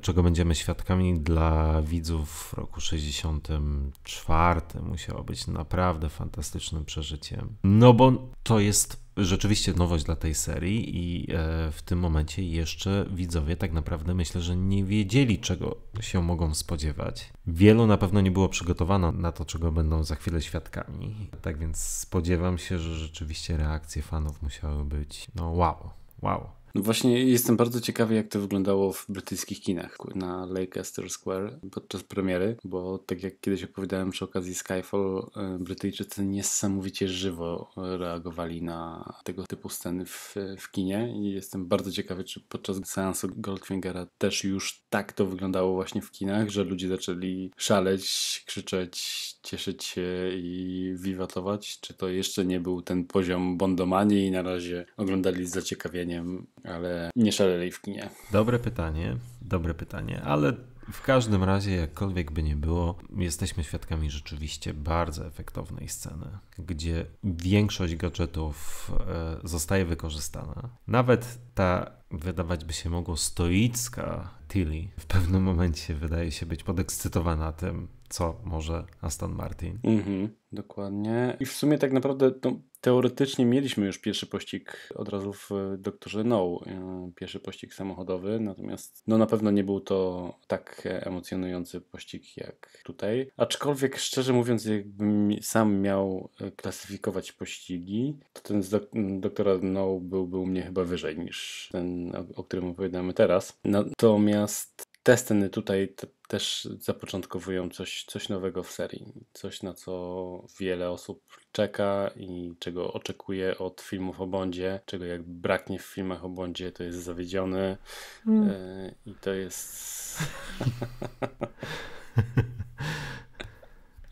czego będziemy świadkami dla widzów w roku 64 musiało być naprawdę fantastycznym przeżyciem. No bo to jest rzeczywiście nowość dla tej serii i e, w tym momencie jeszcze widzowie tak naprawdę myślę, że nie wiedzieli czego się mogą spodziewać. Wielu na pewno nie było przygotowana na to, czego będą za chwilę świadkami. Tak więc spodziewam się, że rzeczywiście reakcje fanów musiały być no wow, wow. No właśnie jestem bardzo ciekawy, jak to wyglądało w brytyjskich kinach na Leicester Square podczas premiery, bo tak jak kiedyś opowiadałem przy okazji Skyfall, e, Brytyjczycy niesamowicie żywo reagowali na tego typu sceny w, w kinie i jestem bardzo ciekawy, czy podczas seansu Goldfingera też już tak to wyglądało właśnie w kinach, że ludzie zaczęli szaleć, krzyczeć, cieszyć się i wiwatować? Czy to jeszcze nie był ten poziom bondomanii i na razie oglądali z zaciekawieniem, ale nie szaleli w kinie? Dobre pytanie, dobre pytanie, ale w każdym razie, jakkolwiek by nie było, jesteśmy świadkami rzeczywiście bardzo efektownej sceny, gdzie większość gadżetów e, zostaje wykorzystana. Nawet ta wydawać by się mogło stoicka Tilly w pewnym momencie wydaje się być podekscytowana tym, co może Aston Martin. Mhm, dokładnie. I w sumie tak naprawdę to Teoretycznie mieliśmy już pierwszy pościg od razu w Doktorze No, pierwszy pościg samochodowy, natomiast no na pewno nie był to tak emocjonujący pościg jak tutaj. Aczkolwiek szczerze mówiąc, jakbym sam miał e, klasyfikować pościgi, to ten z dok Doktora No byłby u mnie chyba wyżej niż ten, o, o którym opowiadamy teraz. Natomiast te sceny tutaj też zapoczątkowują coś, coś nowego w serii. Coś, na co wiele osób czeka i czego oczekuje od filmów o Bondzie, czego jak braknie w filmach o Bondzie, to jest zawiedziony. Mm. E, I to jest...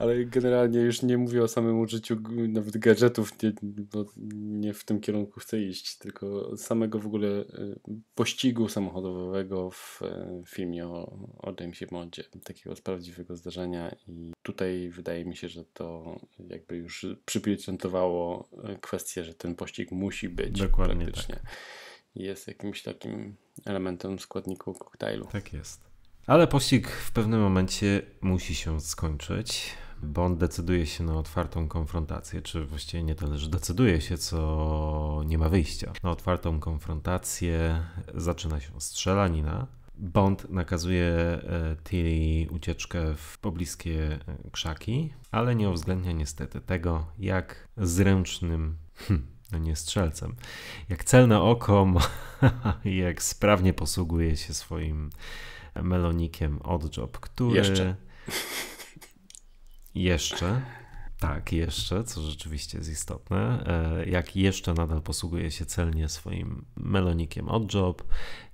ale generalnie już nie mówię o samym użyciu nawet gadżetów, nie, bo nie w tym kierunku chcę iść, tylko samego w ogóle y, pościgu samochodowego w y, filmie o, o Jamesie Bondzie, takiego z prawdziwego zdarzenia i tutaj wydaje mi się, że to jakby już przypieczętowało y, kwestię, że ten pościg musi być Dokładnie tak. praktycznie. Tak. Jest jakimś takim elementem składniku koktajlu. Tak jest. Ale pościg w pewnym momencie musi się skończyć. Bond decyduje się na otwartą konfrontację, czy właściwie nie tyle, że decyduje się, co nie ma wyjścia. Na otwartą konfrontację zaczyna się strzelanina. Bond nakazuje e, Tilly ucieczkę w pobliskie e, krzaki, ale nie uwzględnia niestety tego, jak zręcznym hm, no nie strzelcem. Jak celne oko jak sprawnie posługuje się swoim e, melonikiem od job, który... Jeszcze. Jeszcze. Tak, jeszcze, co rzeczywiście jest istotne, e, jak jeszcze nadal posługuje się celnie swoim melonikiem od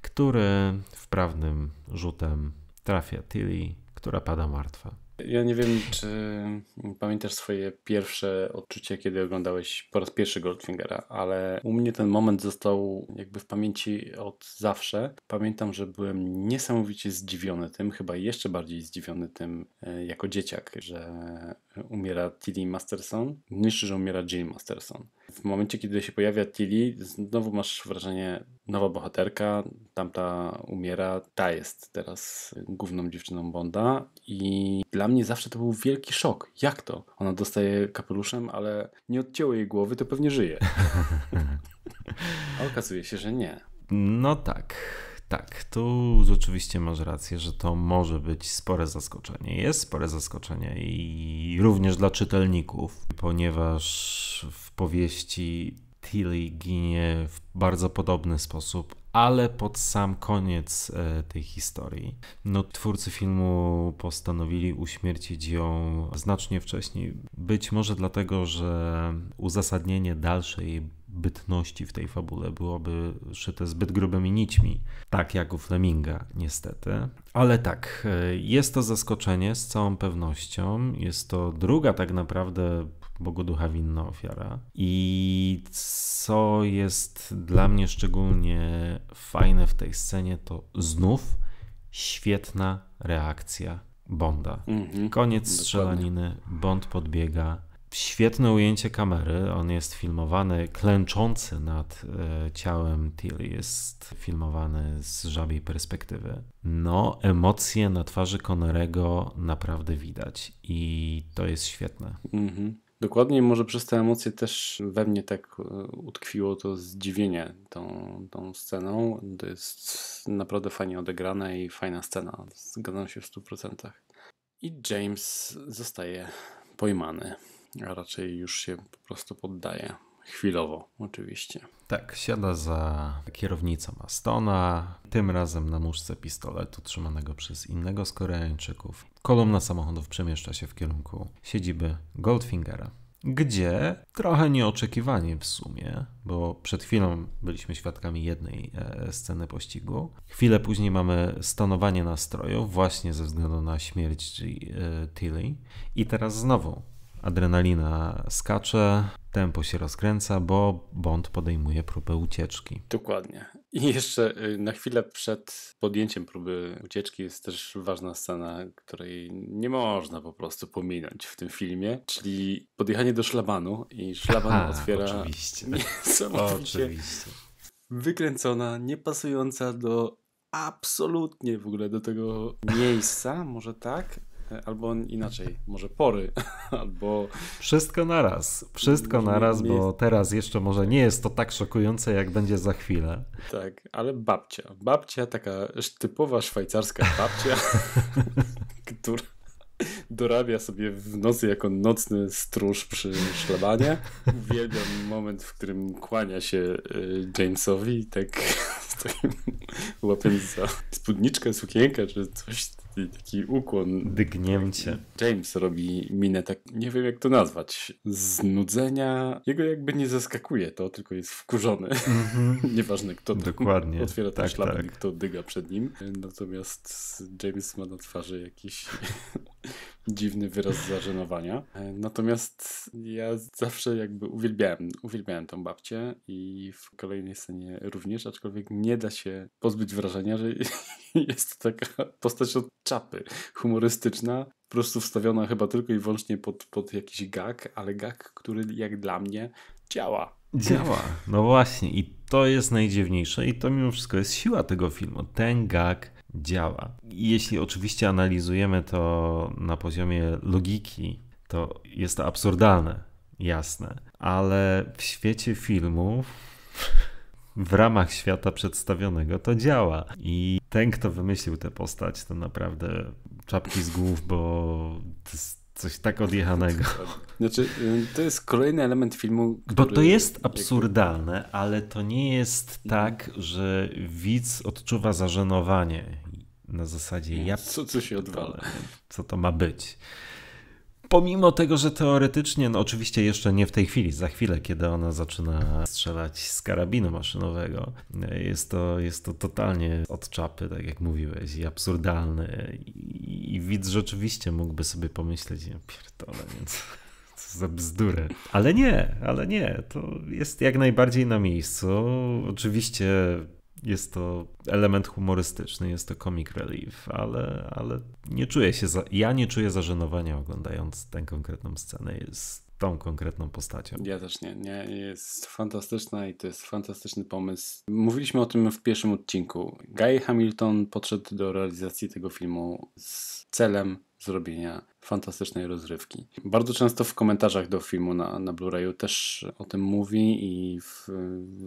który wprawnym rzutem trafia Tilly, która pada martwa. Ja nie wiem, czy pamiętasz swoje pierwsze odczucie, kiedy oglądałeś po raz pierwszy Goldfingera, ale u mnie ten moment został jakby w pamięci od zawsze. Pamiętam, że byłem niesamowicie zdziwiony tym, chyba jeszcze bardziej zdziwiony tym e, jako dzieciak, że umiera Tilly Masterson, niż że umiera Jane Masterson. W momencie, kiedy się pojawia Tilly, znowu masz wrażenie, nowa bohaterka, tamta umiera, ta jest teraz główną dziewczyną Bonda i dla mnie zawsze to był wielki szok. Jak to? Ona dostaje kapeluszem, ale nie odcięło jej głowy, to pewnie żyje. A okazuje się, że nie. No tak. Tak, tu rzeczywiście masz rację, że to może być spore zaskoczenie. Jest spore zaskoczenie i również dla czytelników, ponieważ w powieści Tilly ginie w bardzo podobny sposób, ale pod sam koniec e, tej historii. No, twórcy filmu postanowili uśmiercić ją znacznie wcześniej. Być może dlatego, że uzasadnienie dalszej bytności w tej fabule byłoby szyte zbyt grubymi nićmi, tak jak u Fleminga, niestety. Ale tak, e, jest to zaskoczenie z całą pewnością. Jest to druga tak naprawdę Bogu Ducha winna ofiara. I co jest dla mnie szczególnie fajne w tej scenie, to znów świetna reakcja Bonda. Mhm, Koniec strzelaniny, Bond podbiega. Świetne ujęcie kamery, on jest filmowany klęczący nad e, ciałem Tilly, jest filmowany z żabiej perspektywy. No, emocje na twarzy Connerego naprawdę widać i to jest świetne. Mhm. Dokładnie, może przez te emocje też we mnie tak e, utkwiło to zdziwienie tą, tą sceną. To jest naprawdę fajnie odegrane i fajna scena. Zgadzam się w 100%. I James zostaje pojmany, a raczej już się po prostu poddaje. Chwilowo, oczywiście. Tak, siada za kierownicą Astona, tym razem na muszce pistoletu trzymanego przez innego z Koreańczyków. Kolumna samochodów przemieszcza się w kierunku siedziby Goldfingera gdzie trochę nieoczekiwanie w sumie, bo przed chwilą byliśmy świadkami jednej e, sceny pościgu. Chwilę później mamy stanowanie nastroju właśnie ze względu na śmierć e, Tilly i teraz znowu Adrenalina skacze, tempo się rozkręca, bo Bond podejmuje próbę ucieczki. Dokładnie. I jeszcze y, na chwilę przed podjęciem próby ucieczki jest też ważna scena, której nie można po prostu pominąć w tym filmie, czyli podjechanie do szlabanu i szlaban Aha, otwiera oczywiście. niesamowicie oczywiście. wykręcona, niepasująca do absolutnie w ogóle do tego miejsca, może tak, albo inaczej, może pory, albo... Wszystko naraz, wszystko naraz, nie... bo teraz jeszcze może nie jest to tak szokujące, jak będzie za chwilę. Tak, ale babcia, babcia, taka typowa szwajcarska babcia, która dorabia sobie w nocy jako nocny stróż przy szlabanie. Uwielbiam moment, w którym kłania się y, Jamesowi i tak łapiąc za spódniczkę, sukienkę czy coś taki, taki ukłon. Dygnięcie. James robi minę tak, nie wiem jak to nazwać, znudzenia. Jego jakby nie zaskakuje to, tylko jest wkurzony. Mm-hmm. Nieważne kto Dokładnie. otwiera ten tak, szlaban tak. kto dyga przed nim. Natomiast James ma na twarzy jakiś dziwny wyraz zażenowania. E, natomiast ja zawsze jakby uwielbiałem, uwielbiałem tą babcię i w kolejnej scenie również, aczkolwiek nie da się pozbyć wrażenia, że jest to taka postać od czapy, humorystyczna, po prostu wstawiona chyba tylko i wyłącznie pod, pod jakiś gag, ale gag, który jak dla mnie działa. Działa, no właśnie i to jest najdziwniejsze i to mimo wszystko jest siła tego filmu. Ten gag działa. Jeśli oczywiście analizujemy to na poziomie logiki, to jest to absurdalne, jasne, ale w świecie filmu w ramach świata przedstawionego to działa. I ten, kto wymyślił tę postać, to naprawdę czapki z głów, bo to jest Coś tak odjechanego. Znaczy, to jest kolejny element filmu. Który... Bo to jest absurdalne, ale to nie jest mhm. tak, że widz odczuwa zażenowanie. Na zasadzie mhm. ja. Co, co się odwala? Co to ma być? Pomimo tego, że teoretycznie, no oczywiście jeszcze nie w tej chwili, za chwilę, kiedy ona zaczyna strzelać z karabinu maszynowego, jest to, jest to totalnie od czapy, tak jak mówiłeś, i absurdalne. I, i widz rzeczywiście mógłby sobie pomyśleć, nie, pierdolę, więc za bzdurę. Ale nie, ale nie, to jest jak najbardziej na miejscu. Oczywiście jest to element humorystyczny, jest to comic relief, ale, ale nie czuję się, za, ja nie czuję zażenowania oglądając tę konkretną scenę z tą konkretną postacią. Ja też nie, nie, jest fantastyczna i to jest fantastyczny pomysł. Mówiliśmy o tym w pierwszym odcinku. Guy Hamilton podszedł do realizacji tego filmu z celem zrobienia fantastycznej rozrywki. Bardzo często w komentarzach do filmu na, na Blu-rayu też o tym mówi i w,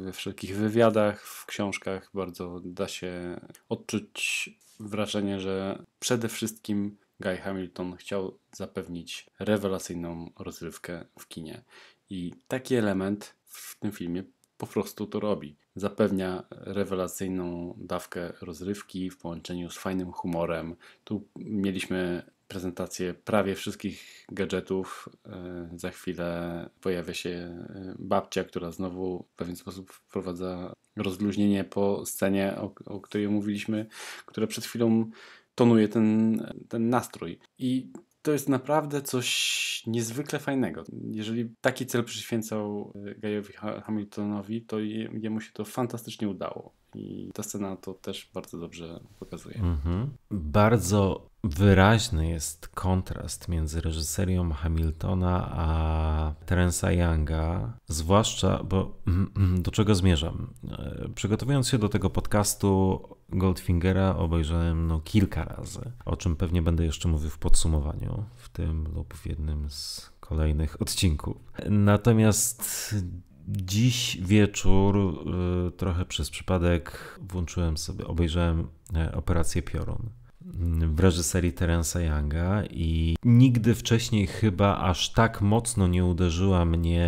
we wszelkich wywiadach, w książkach bardzo da się odczuć wrażenie, że przede wszystkim Guy Hamilton chciał zapewnić rewelacyjną rozrywkę w kinie. I taki element w tym filmie po prostu to robi zapewnia rewelacyjną dawkę rozrywki w połączeniu z fajnym humorem. Tu mieliśmy prezentację prawie wszystkich gadżetów. E, za chwilę pojawia się e, babcia, która znowu w pewien sposób wprowadza rozluźnienie po scenie, o, o której mówiliśmy, które przed chwilą tonuje ten, ten nastrój. I to jest naprawdę coś niezwykle fajnego. Jeżeli taki cel przyświęcał y, Gajowi Hamiltonowi, to jemu się to fantastycznie udało. I ta scena to też bardzo dobrze pokazuje. Mm -hmm. Bardzo Wyraźny jest kontrast między reżyserią Hamiltona a Terence'a Younga, zwłaszcza, bo mm, mm, do czego zmierzam? E, przygotowując się do tego podcastu, Goldfingera obejrzałem no, kilka razy, o czym pewnie będę jeszcze mówił w podsumowaniu, w tym lub w jednym z kolejnych odcinków. Natomiast dziś wieczór, e, trochę przez przypadek, włączyłem sobie, obejrzałem e, operację Piorun w reżyserii Terence'a Younga i nigdy wcześniej chyba aż tak mocno nie uderzyła mnie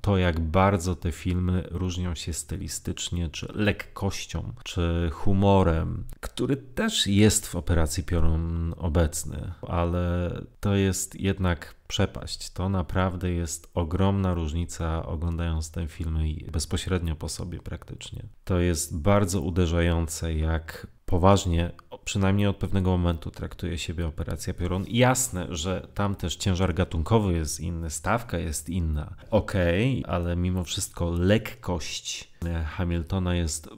to, jak bardzo te filmy różnią się stylistycznie, czy lekkością, czy humorem, który też jest w Operacji Piorun obecny, ale to jest jednak przepaść. To naprawdę jest ogromna różnica oglądając te filmy bezpośrednio po sobie praktycznie. To jest bardzo uderzające, jak poważnie, przynajmniej od pewnego momentu traktuje siebie operacja piorun. Jasne, że tam też ciężar gatunkowy jest inny, stawka jest inna. Okej, okay, ale mimo wszystko lekkość e, Hamiltona jest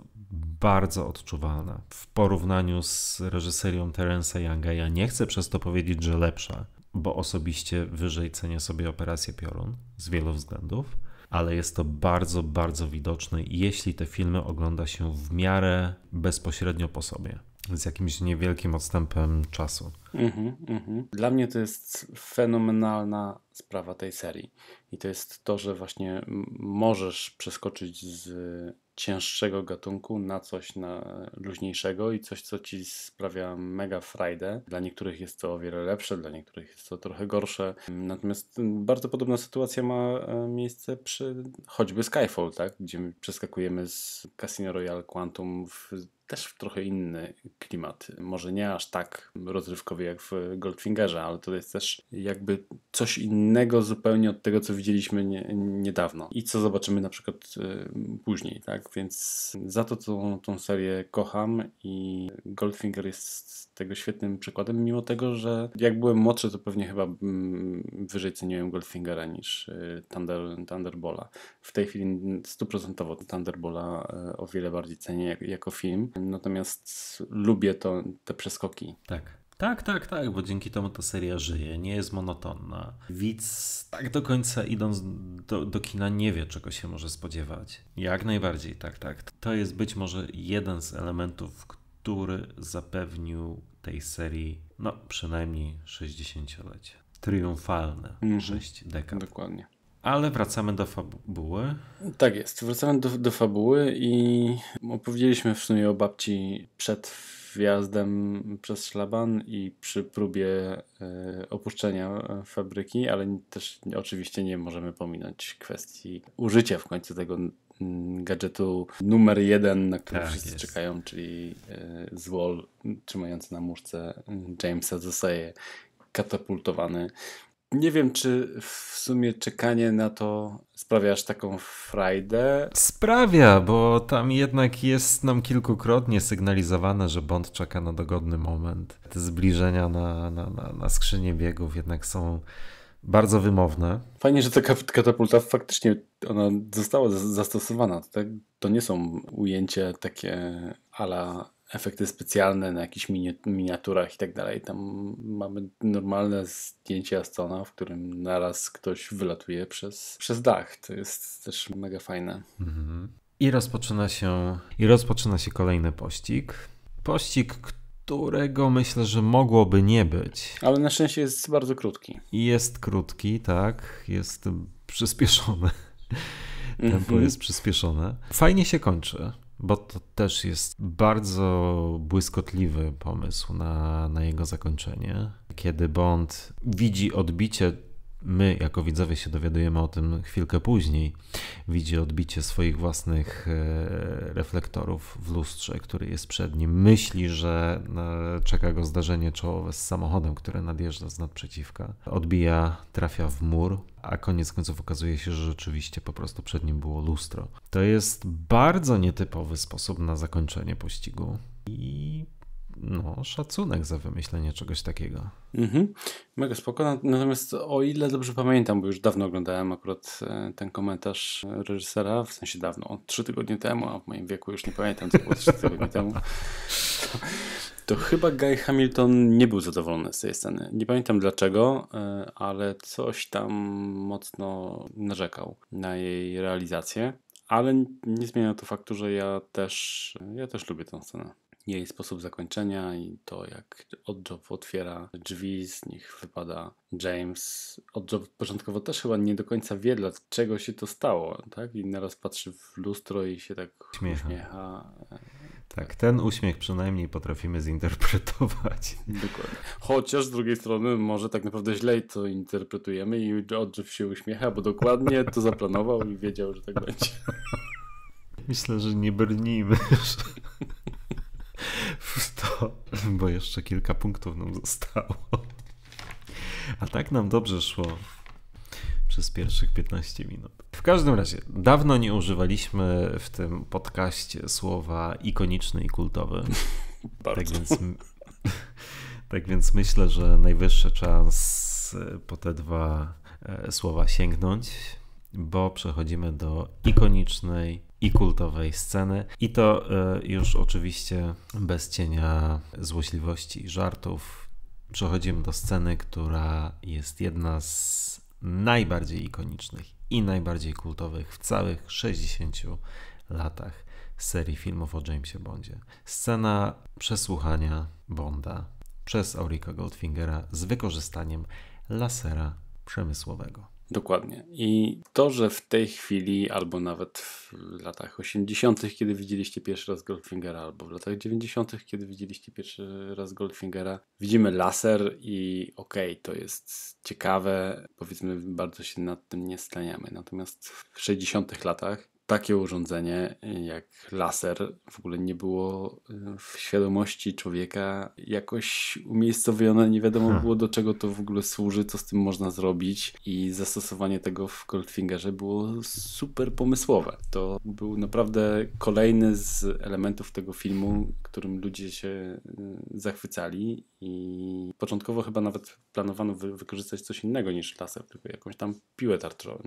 bardzo odczuwalna w porównaniu z reżyserią Terence'a Younga. Ja nie chcę przez to powiedzieć, że lepsza, bo osobiście wyżej cenię sobie operację piorun z wielu względów ale jest to bardzo, bardzo widoczne, jeśli te filmy ogląda się w miarę bezpośrednio po sobie, z jakimś niewielkim odstępem czasu. Mm-hmm, mm-hmm. Dla mnie to jest fenomenalna sprawa tej serii. I to jest to, że właśnie możesz przeskoczyć z cięższego gatunku na coś na luźniejszego i coś, co ci sprawia mega frajdę. Dla niektórych jest to o wiele lepsze, dla niektórych jest to trochę gorsze. Natomiast mm, bardzo podobna sytuacja ma e, miejsce przy choćby Skyfall, tak? gdzie przeskakujemy z Casino Royale Quantum w też w trochę inny klimat. Może nie aż tak rozrywkowy jak w Goldfingerze, ale to jest też jakby coś innego zupełnie od tego, co widzieliśmy nie, niedawno i co zobaczymy na przykład y, później, tak? Więc za to tą, tą serię kocham i Goldfinger jest tego świetnym przykładem, mimo tego, że jak byłem młodszy, to pewnie chyba mm, wyżej ceniłem Goldfingera niż y, Thunder, Thunderbola. W tej chwili stuprocentowo Thunderbola y, o wiele bardziej cenię jako film, natomiast lubię to, te przeskoki. Tak. Tak, tak, tak, bo dzięki temu ta seria żyje, nie jest monotonna. Widz tak do końca idąc do, do, kina nie wie, czego się może spodziewać. Jak najbardziej, tak, tak. To jest być może jeden z elementów, który zapewnił tej serii, no przynajmniej 60-lecie. Triumfalne mm 6 dekad. Dokładnie. Ale wracamy do fabuły. Tak jest, wracamy do, do fabuły i opowiedzieliśmy w sumie o babci przed wjazdem przez szlaban i przy próbie e, opuszczenia fabryki, ale też oczywiście nie możemy pominąć kwestii użycia w końcu tego gadżetu numer jeden, na który tak, wszyscy jest. czekają, czyli e, zwol trzymający na muszce Jamesa zostaje katapultowany nie wiem, czy w sumie czekanie na to sprawia aż taką frajdę. Sprawia, bo tam jednak jest nam kilkukrotnie sygnalizowane, że Bond czeka na dogodny moment. Te zbliżenia na, na, na, na skrzynie biegów jednak są bardzo wymowne. Fajnie, że ta katapulta faktycznie ona została zastosowana. To, to nie są ujęcia takie ala efekty specjalne na jakichś miniaturach i tak dalej. Tam mamy normalne zdjęcie Astona, w którym naraz ktoś wylatuje przez, przez dach. To jest też mega fajne. Mhm. I rozpoczyna się i rozpoczyna się kolejny pościg. Pościg, którego myślę, że mogłoby nie być. Ale na szczęście jest bardzo krótki. Jest krótki, tak. Jest przyspieszony. Tempo mm -hmm. jest przyspieszone. Fajnie się kończy bo to też jest bardzo błyskotliwy pomysł na, na jego zakończenie, kiedy Bond widzi odbicie My, jako widzowie, się dowiadujemy o tym chwilkę później. Widzi odbicie swoich własnych e, reflektorów w lustrze, który jest przed nim. Myśli, że e, czeka go zdarzenie czołowe z samochodem, które nadjeżdża z nadprzeciwka. Odbija, trafia w mur, a koniec końców okazuje się, że rzeczywiście po prostu przed nim było lustro. To jest bardzo nietypowy sposób na zakończenie pościgu. I no, szacunek za wymyślenie czegoś takiego. Mhm. Mega spoko. Natomiast o ile dobrze pamiętam, bo już dawno oglądałem akurat e, ten komentarz reżysera, w sensie dawno, trzy tygodnie temu, a w moim wieku już nie pamiętam, co było trzy tygodnie temu. To, chyba Guy Hamilton nie był zadowolony z tej sceny. Nie pamiętam dlaczego, e, ale coś tam mocno narzekał na jej realizację ale nie zmienia to faktu, że ja też, ja też lubię tę scenę jej sposób zakończenia i to, jak Oddjob otwiera drzwi, z nich wypada James. Oddjob początkowo też chyba nie do końca wie, dlaczego się to stało, tak? I naraz patrzy w lustro i się tak uśmiecha. Tak, ten uśmiech przynajmniej potrafimy zinterpretować. Dokładnie. Chociaż z drugiej strony może tak naprawdę źle to interpretujemy i Oddjob się uśmiecha, bo dokładnie to zaplanował i wiedział, że tak będzie. Myślę, że nie brnijmy w to, bo jeszcze kilka punktów nam zostało. A tak nam dobrze szło przez pierwszych 15 minut. W każdym razie, dawno nie używaliśmy w tym podcaście słowa ikoniczny i kultowy. Bardzo. Tak więc, tak więc myślę, że najwyższy czas e, po te dwa e, słowa sięgnąć, bo przechodzimy do ikonicznej i kultowej sceny. I to e, już oczywiście bez cienia złośliwości i żartów. Przechodzimy do sceny, która jest jedna z najbardziej ikonicznych i najbardziej kultowych w całych 60 latach serii filmów o Jamesie Bondzie. Scena przesłuchania Bonda przez Aurika Goldfingera z wykorzystaniem lasera przemysłowego. Dokładnie. I to, że w tej chwili, albo nawet w latach 80., kiedy widzieliście pierwszy raz Goldfingera, albo w latach 90., kiedy widzieliście pierwszy raz Goldfingera, widzimy laser i okej, okay, to jest ciekawe, powiedzmy, bardzo się nad tym nie staniamy. Natomiast w 60., latach takie urządzenie jak laser w ogóle nie było e, w świadomości człowieka jakoś umiejscowione, nie wiadomo hmm. było do czego to w ogóle służy, co z tym można zrobić i zastosowanie tego w Goldfingerze było super pomysłowe. To był naprawdę kolejny z elementów tego filmu, którym ludzie się e, zachwycali i początkowo chyba nawet planowano wy wykorzystać coś innego niż laser, tylko jakąś tam piłę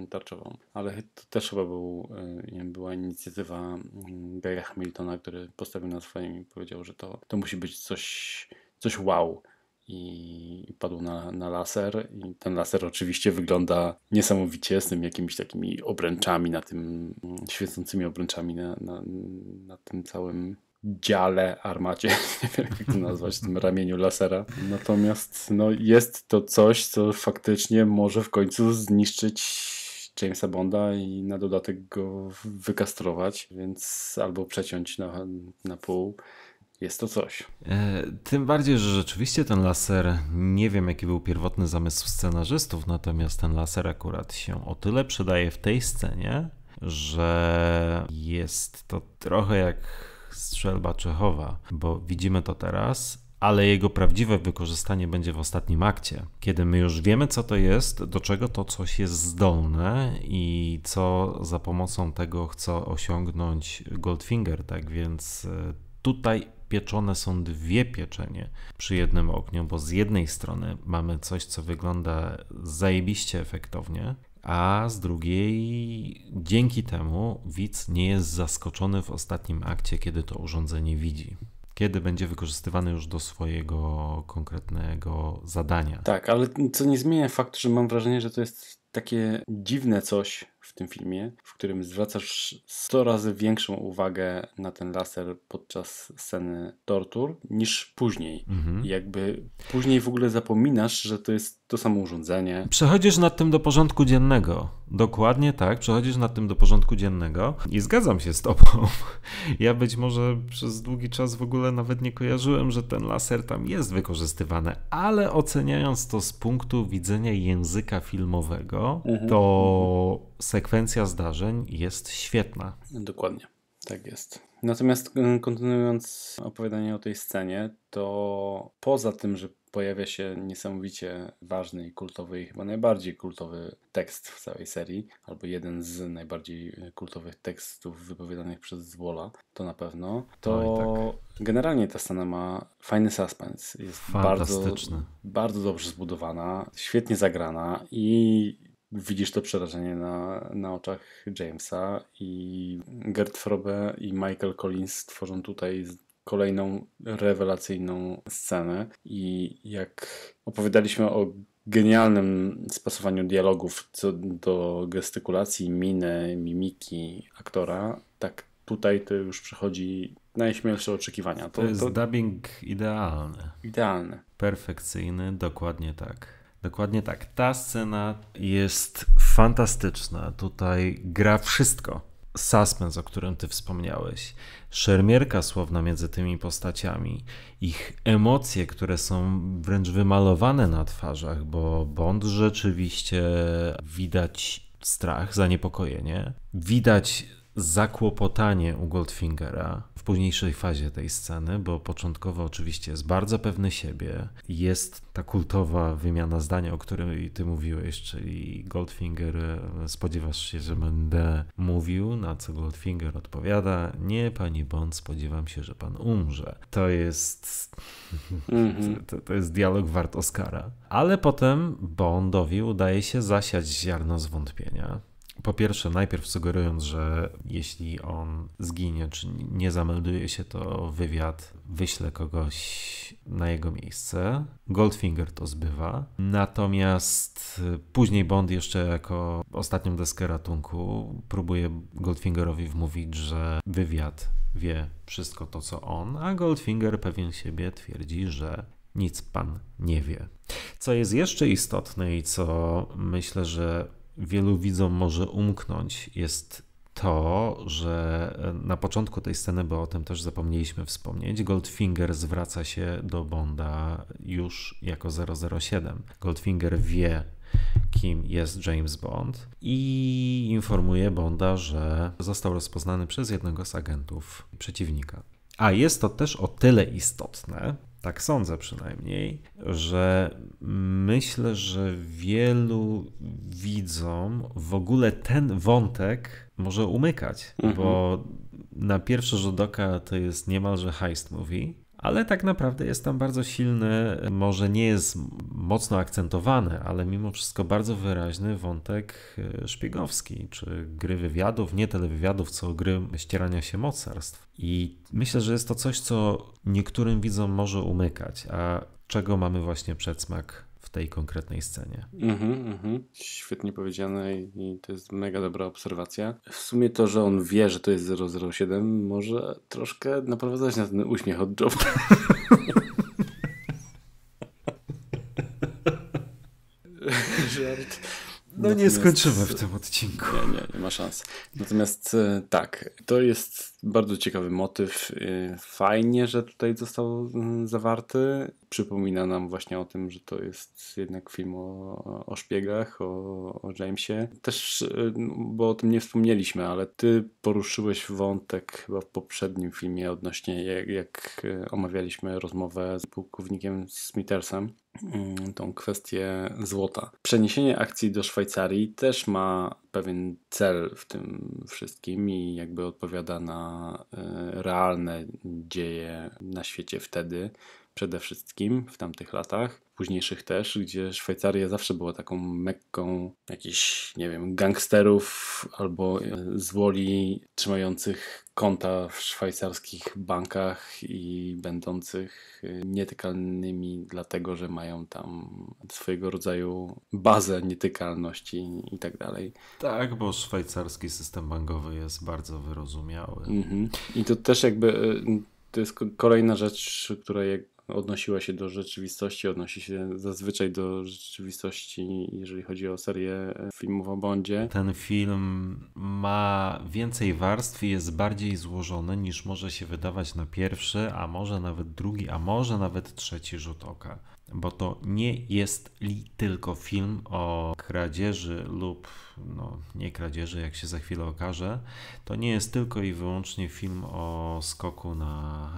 tarczową, ale to też chyba był e, była inicjatywa mm, Gary'a Hamiltona, który postawił na swoim i powiedział, że to, to musi być coś, coś wow. I padł na, na laser. I ten laser oczywiście wygląda niesamowicie z tym jakimiś takimi obręczami na tym, mm, świecącymi obręczami na, na, na tym całym dziale, armacie, nie wiem jak to nazwać, tym ramieniu lasera. Natomiast no, jest to coś, co faktycznie może w końcu zniszczyć Jamesa Bonda i na dodatek go wykastrować, więc albo przeciąć na, na pół. Jest to coś. E, tym bardziej, że rzeczywiście ten laser, nie wiem jaki był pierwotny zamysł scenarzystów, natomiast ten laser akurat się o tyle przydaje w tej scenie, że jest to trochę jak strzelba Czechowa, bo widzimy to teraz, ale jego prawdziwe wykorzystanie będzie w ostatnim akcie, kiedy my już wiemy, co to jest, do czego to coś jest zdolne i co za pomocą tego chce osiągnąć Goldfinger. Tak więc e, tutaj pieczone są dwie pieczenie przy jednym ogniu, bo z jednej strony mamy coś, co wygląda zajebiście efektownie, a z drugiej dzięki temu widz nie jest zaskoczony w ostatnim akcie, kiedy to urządzenie widzi kiedy będzie wykorzystywany już do swojego konkretnego zadania. Tak, ale co nie zmienia faktu, że mam wrażenie, że to jest takie dziwne coś, w tym filmie, w którym zwracasz 100 razy większą uwagę na ten laser podczas sceny tortur niż później. Mhm. Jakby później w ogóle zapominasz, że to jest to samo urządzenie. Przechodzisz nad tym do porządku dziennego. Dokładnie tak, przechodzisz nad tym do porządku dziennego i zgadzam się z tobą. Ja być może przez długi czas w ogóle nawet nie kojarzyłem, że ten laser tam jest wykorzystywany, ale oceniając to z punktu widzenia języka filmowego, mhm. to mhm sekwencja zdarzeń jest świetna. Dokładnie, tak jest. Natomiast y, kontynuując opowiadanie o tej scenie, to poza tym, że pojawia się niesamowicie ważny i kultowy, i chyba najbardziej kultowy tekst w całej serii, albo jeden z najbardziej y, kultowych tekstów wypowiadanych przez Zwola, to na pewno, to tak. generalnie ta scena ma fajny suspense. Jest bardzo, bardzo dobrze zbudowana, świetnie zagrana i Widzisz to przerażenie na, na oczach Jamesa i Gert Frobe i Michael Collins tworzą tutaj kolejną rewelacyjną scenę i jak opowiadaliśmy o genialnym spasowaniu dialogów co do gestykulacji, miny, mimiki aktora, tak tutaj to już przechodzi najśmielsze oczekiwania. To, to jest to... dubbing idealny. Idealny. Perfekcyjny, dokładnie tak. Dokładnie tak. Ta scena jest fantastyczna. Tutaj gra wszystko. Suspens, o którym ty wspomniałeś, szermierka słowna między tymi postaciami, ich emocje, które są wręcz wymalowane na twarzach, bo Bond rzeczywiście widać strach, zaniepokojenie, widać zakłopotanie u Goldfingera w późniejszej fazie tej sceny, bo początkowo oczywiście jest bardzo pewny siebie. Jest ta kultowa wymiana zdania, o której ty mówiłeś, czyli Goldfinger e, spodziewasz się, że będę mówił, na co Goldfinger odpowiada nie, pani Bond, spodziewam się, że pan umrze. To jest mhm. to, to jest dialog wart Oscara. Ale potem Bondowi udaje się zasiać ziarno zwątpienia po pierwsze, najpierw sugerując, że jeśli on zginie, czy nie zamelduje się, to wywiad wyśle kogoś na jego miejsce. Goldfinger to zbywa. Natomiast y, później Bond jeszcze jako ostatnią deskę ratunku próbuje Goldfingerowi wmówić, że wywiad wie wszystko to, co on, a Goldfinger pewien siebie twierdzi, że nic pan nie wie. Co jest jeszcze istotne i co myślę, że wielu widzom może umknąć, jest to, że na początku tej sceny, bo o tym też zapomnieliśmy wspomnieć, Goldfinger zwraca się do Bonda już jako 007. Goldfinger wie, kim jest James Bond i informuje Bonda, że został rozpoznany przez jednego z agentów przeciwnika. A jest to też o tyle istotne, tak sądzę przynajmniej, że myślę, że wielu widzom w ogóle ten wątek może umykać, mhm. bo na pierwszy rzut oka to jest niemalże heist movie, ale tak naprawdę jest tam bardzo silny, może nie jest mocno akcentowany, ale mimo wszystko bardzo wyraźny wątek e, szpiegowski, czy gry wywiadów, nie wywiadów, co gry ścierania się mocarstw. I myślę, że jest to coś, co niektórym widzom może umykać, a czego mamy właśnie przedsmak w tej konkretnej scenie. Mhm, mhm. Świetnie powiedziane i to jest mega dobra obserwacja. W sumie to, że on wie, że to jest 007 może troszkę naprowadzać na ten uśmiech od Joe. Żart. No Natomiast... nie skończymy w tym odcinku. Nie, nie, nie ma szans. Natomiast e, tak, to jest bardzo ciekawy motyw. E, fajnie, że tutaj został mm, zawarty. Przypomina nam właśnie o tym, że to jest jednak film o, o szpiegach, o, o Jamesie. Też, e, bo o tym nie wspomnieliśmy, ale ty poruszyłeś wątek chyba w poprzednim filmie odnośnie jak, jak omawialiśmy rozmowę z pułkownikiem Smithersem Mm, tą kwestię złota. Przeniesienie akcji do Szwajcarii też ma pewien cel w tym wszystkim i jakby odpowiada na e, realne dzieje na świecie wtedy, przede wszystkim w tamtych latach, późniejszych też, gdzie Szwajcaria zawsze była taką mekką jakichś, nie wiem, gangsterów albo e, złoli trzymających konta w szwajcarskich bankach i będących y, nietykalnymi, dlatego że mają tam swojego rodzaju bazę nietykalności i tak dalej. Tak, bo szwajcarski system bankowy jest bardzo wyrozumiały. Mhm. I to też jakby y, to jest kolejna rzecz, która odnosiła się do rzeczywistości, odnosi się zazwyczaj do rzeczywistości, jeżeli chodzi o serię e, filmów o Bondzie. Ten film ma więcej warstw i jest bardziej złożony niż może się wydawać na pierwszy, a może nawet drugi, a może nawet trzeci rzut oka. Bo to nie jest li tylko film o kradzieży lub no, nie kradzieży, jak się za chwilę okaże, to nie jest tylko i wyłącznie film o skoku na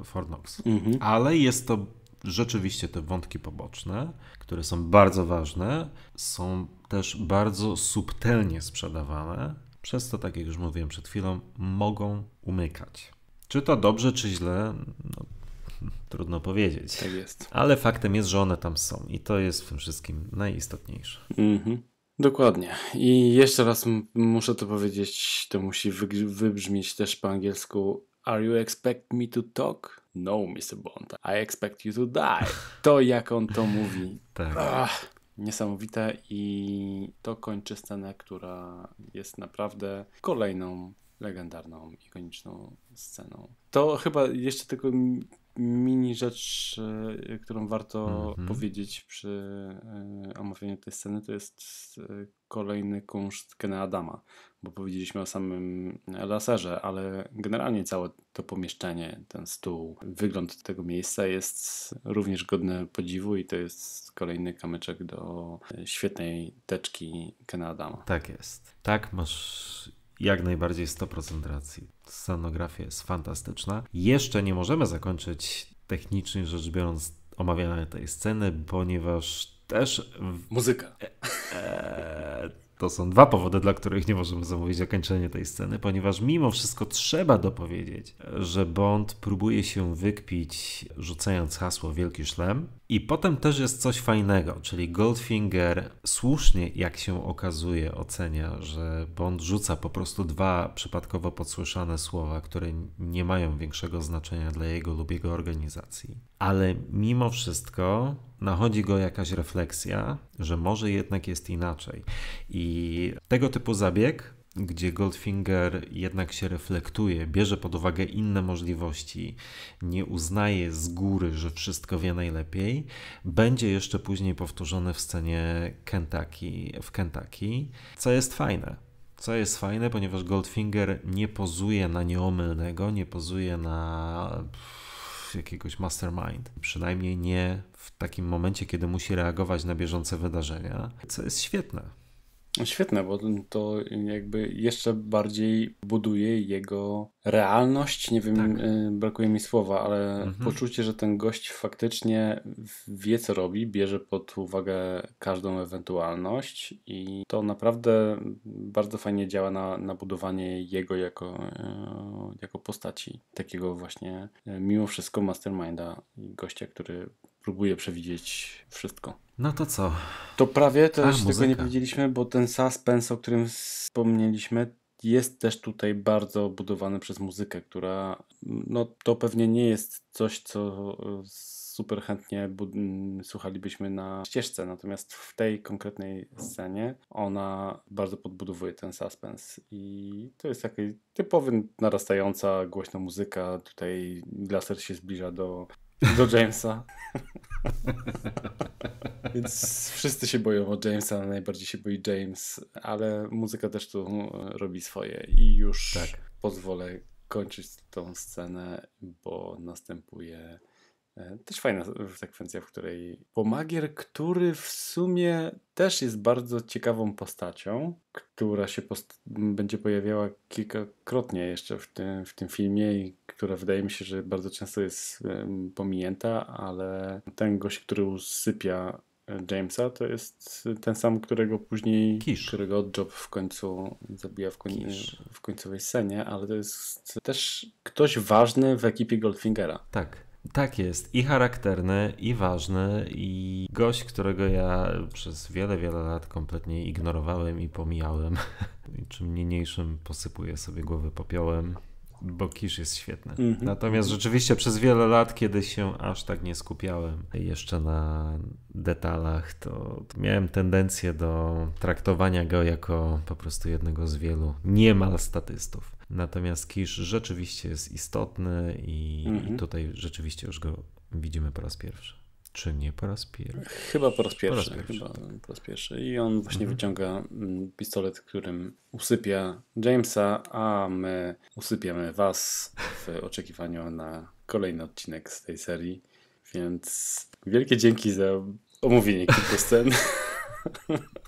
e, Fort Knox. Mhm. Ale jest to rzeczywiście te wątki poboczne, które są bardzo ważne, są też bardzo subtelnie sprzedawane, przez to, tak jak już mówiłem przed chwilą, mogą umykać. Czy to dobrze, czy źle? No, trudno powiedzieć. Tak jest. Ale faktem jest, że one tam są i to jest w tym wszystkim najistotniejsze. Mhm. Dokładnie. I jeszcze raz muszę to powiedzieć, to musi wybrzmieć też po angielsku. Are you expect me to talk? No, Mr. Bond. I expect you to die. To jak on to mówi. tak. Ach, niesamowite i to kończy scenę, która jest naprawdę kolejną legendarną, ikoniczną sceną. To chyba jeszcze tylko mini rzecz, e, którą warto mm-hmm. powiedzieć przy e, omawianiu tej sceny, to jest e, kolejny kunszt Kena Adama, bo powiedzieliśmy o samym laserze, ale generalnie całe to pomieszczenie, ten stół, wygląd tego miejsca jest również godny podziwu i to jest kolejny kamyczek do świetnej teczki Kena Adama. Tak jest. Tak, masz jak najbardziej 100% racji. Scenografia jest fantastyczna. Jeszcze nie możemy zakończyć technicznie rzecz biorąc omawiania tej sceny, ponieważ też... W... Muzyka. E, e to są dwa powody, dla których nie możemy zamówić zakończenia tej sceny, ponieważ mimo wszystko trzeba dopowiedzieć, że Bond próbuje się wykpić, rzucając hasło Wielki Szlem, i potem też jest coś fajnego, czyli Goldfinger słusznie, jak się okazuje, ocenia, że Bond rzuca po prostu dwa przypadkowo podsłyszane słowa, które nie mają większego znaczenia dla jego lub jego organizacji. Ale mimo wszystko nachodzi go jakaś refleksja, że może jednak jest inaczej. I tego typu zabieg gdzie Goldfinger jednak się reflektuje, bierze pod uwagę inne możliwości, nie uznaje z góry, że wszystko wie najlepiej, będzie jeszcze później powtórzone w scenie Kentucky, w Kentucky, co jest fajne. Co jest fajne, ponieważ Goldfinger nie pozuje na nieomylnego, nie pozuje na jakiegoś mastermind. Przynajmniej nie w takim momencie, kiedy musi reagować na bieżące wydarzenia, co jest świetne. No świetne, bo to jakby jeszcze bardziej buduje jego realność. Nie wiem, tak. Y, brakuje mi słowa, ale mhm. poczucie, że ten gość faktycznie wie, co robi, bierze pod uwagę każdą ewentualność i to naprawdę bardzo fajnie działa na, na budowanie jego jako, y, jako postaci. Takiego właśnie y, mimo wszystko masterminda i gościa, który próbuje przewidzieć wszystko. No to co? To prawie też A, tego nie powiedzieliśmy, bo ten suspense, o którym wspomnieliśmy, jest też tutaj bardzo budowany przez muzykę, która no to pewnie nie jest coś, co e, super chętnie słuchalibyśmy na ścieżce, natomiast w tej konkretnej scenie ona bardzo podbudowuje ten suspens i to jest taki typowy narastająca głośna muzyka, tutaj laser się zbliża do do Jamesa. Więc wszyscy się boją o Jamesa, najbardziej się boi James, ale muzyka też tu robi swoje i już tak. pozwolę kończyć tą scenę, bo następuje E, też fajna sekwencja, w której pomagier, który w sumie też jest bardzo ciekawą postacią, która się post będzie pojawiała kilkakrotnie jeszcze w tym, w tym filmie i która wydaje mi się, że bardzo często jest pominięta, ale ten gość, który usypia e, Jamesa, to jest ten sam, którego później, Kisz. którego Job w końcu zabija w, koń, w końcowej scenie, ale to jest też ktoś ważny w ekipie Goldfingera. Tak. Tak jest. I charakterny, i ważny, i gość, którego ja przez wiele, wiele lat kompletnie ignorowałem i pomijałem. I czym niniejszym posypuję sobie głowy popiołem, bo Kisz jest świetny. Mm -hmm. Natomiast mhm. rzeczywiście przez wiele lat, kiedy się aż tak nie skupiałem jeszcze na detalach, to miałem tendencję do traktowania go jako po prostu jednego z wielu niemal statystów. Natomiast Kisz rzeczywiście jest istotny i, mhm. i tutaj rzeczywiście już go widzimy po raz pierwszy. Czy nie po raz pierwszy? Chyba po raz pierwszy. Po raz pierwszy, chyba tak. po raz pierwszy. I on właśnie mhm. wyciąga mm, pistolet, którym usypia Jamesa, a my usypiamy Was w oczekiwaniu na kolejny odcinek z tej serii. Więc wielkie dzięki za omówienie kilku scen.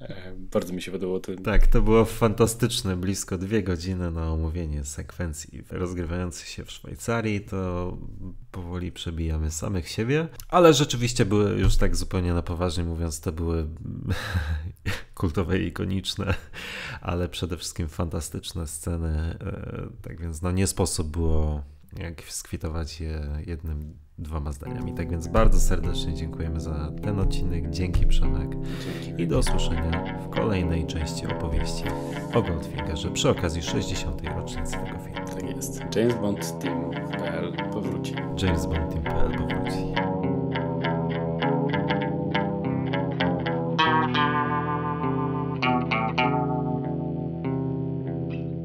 E, bardzo mi się podobało to. Tak, to było fantastyczne. Blisko dwie godziny na omówienie sekwencji rozgrywających się w Szwajcarii. To powoli przebijamy samych siebie, ale rzeczywiście były już tak zupełnie na poważnie mówiąc, to były kultowe i ikoniczne, ale przede wszystkim fantastyczne sceny. E, tak więc no, nie sposób było jak skwitować je jednym dwoma zdaniami. Tak więc bardzo serdecznie dziękujemy za ten odcinek. Dzięki Przemek i do usłyszenia w kolejnej części opowieści o Goldfingerze przy okazji 60. rocznicy tego filmu. Tak jest. James Bond Team.pl powróci. James Bond Team.pl powróci.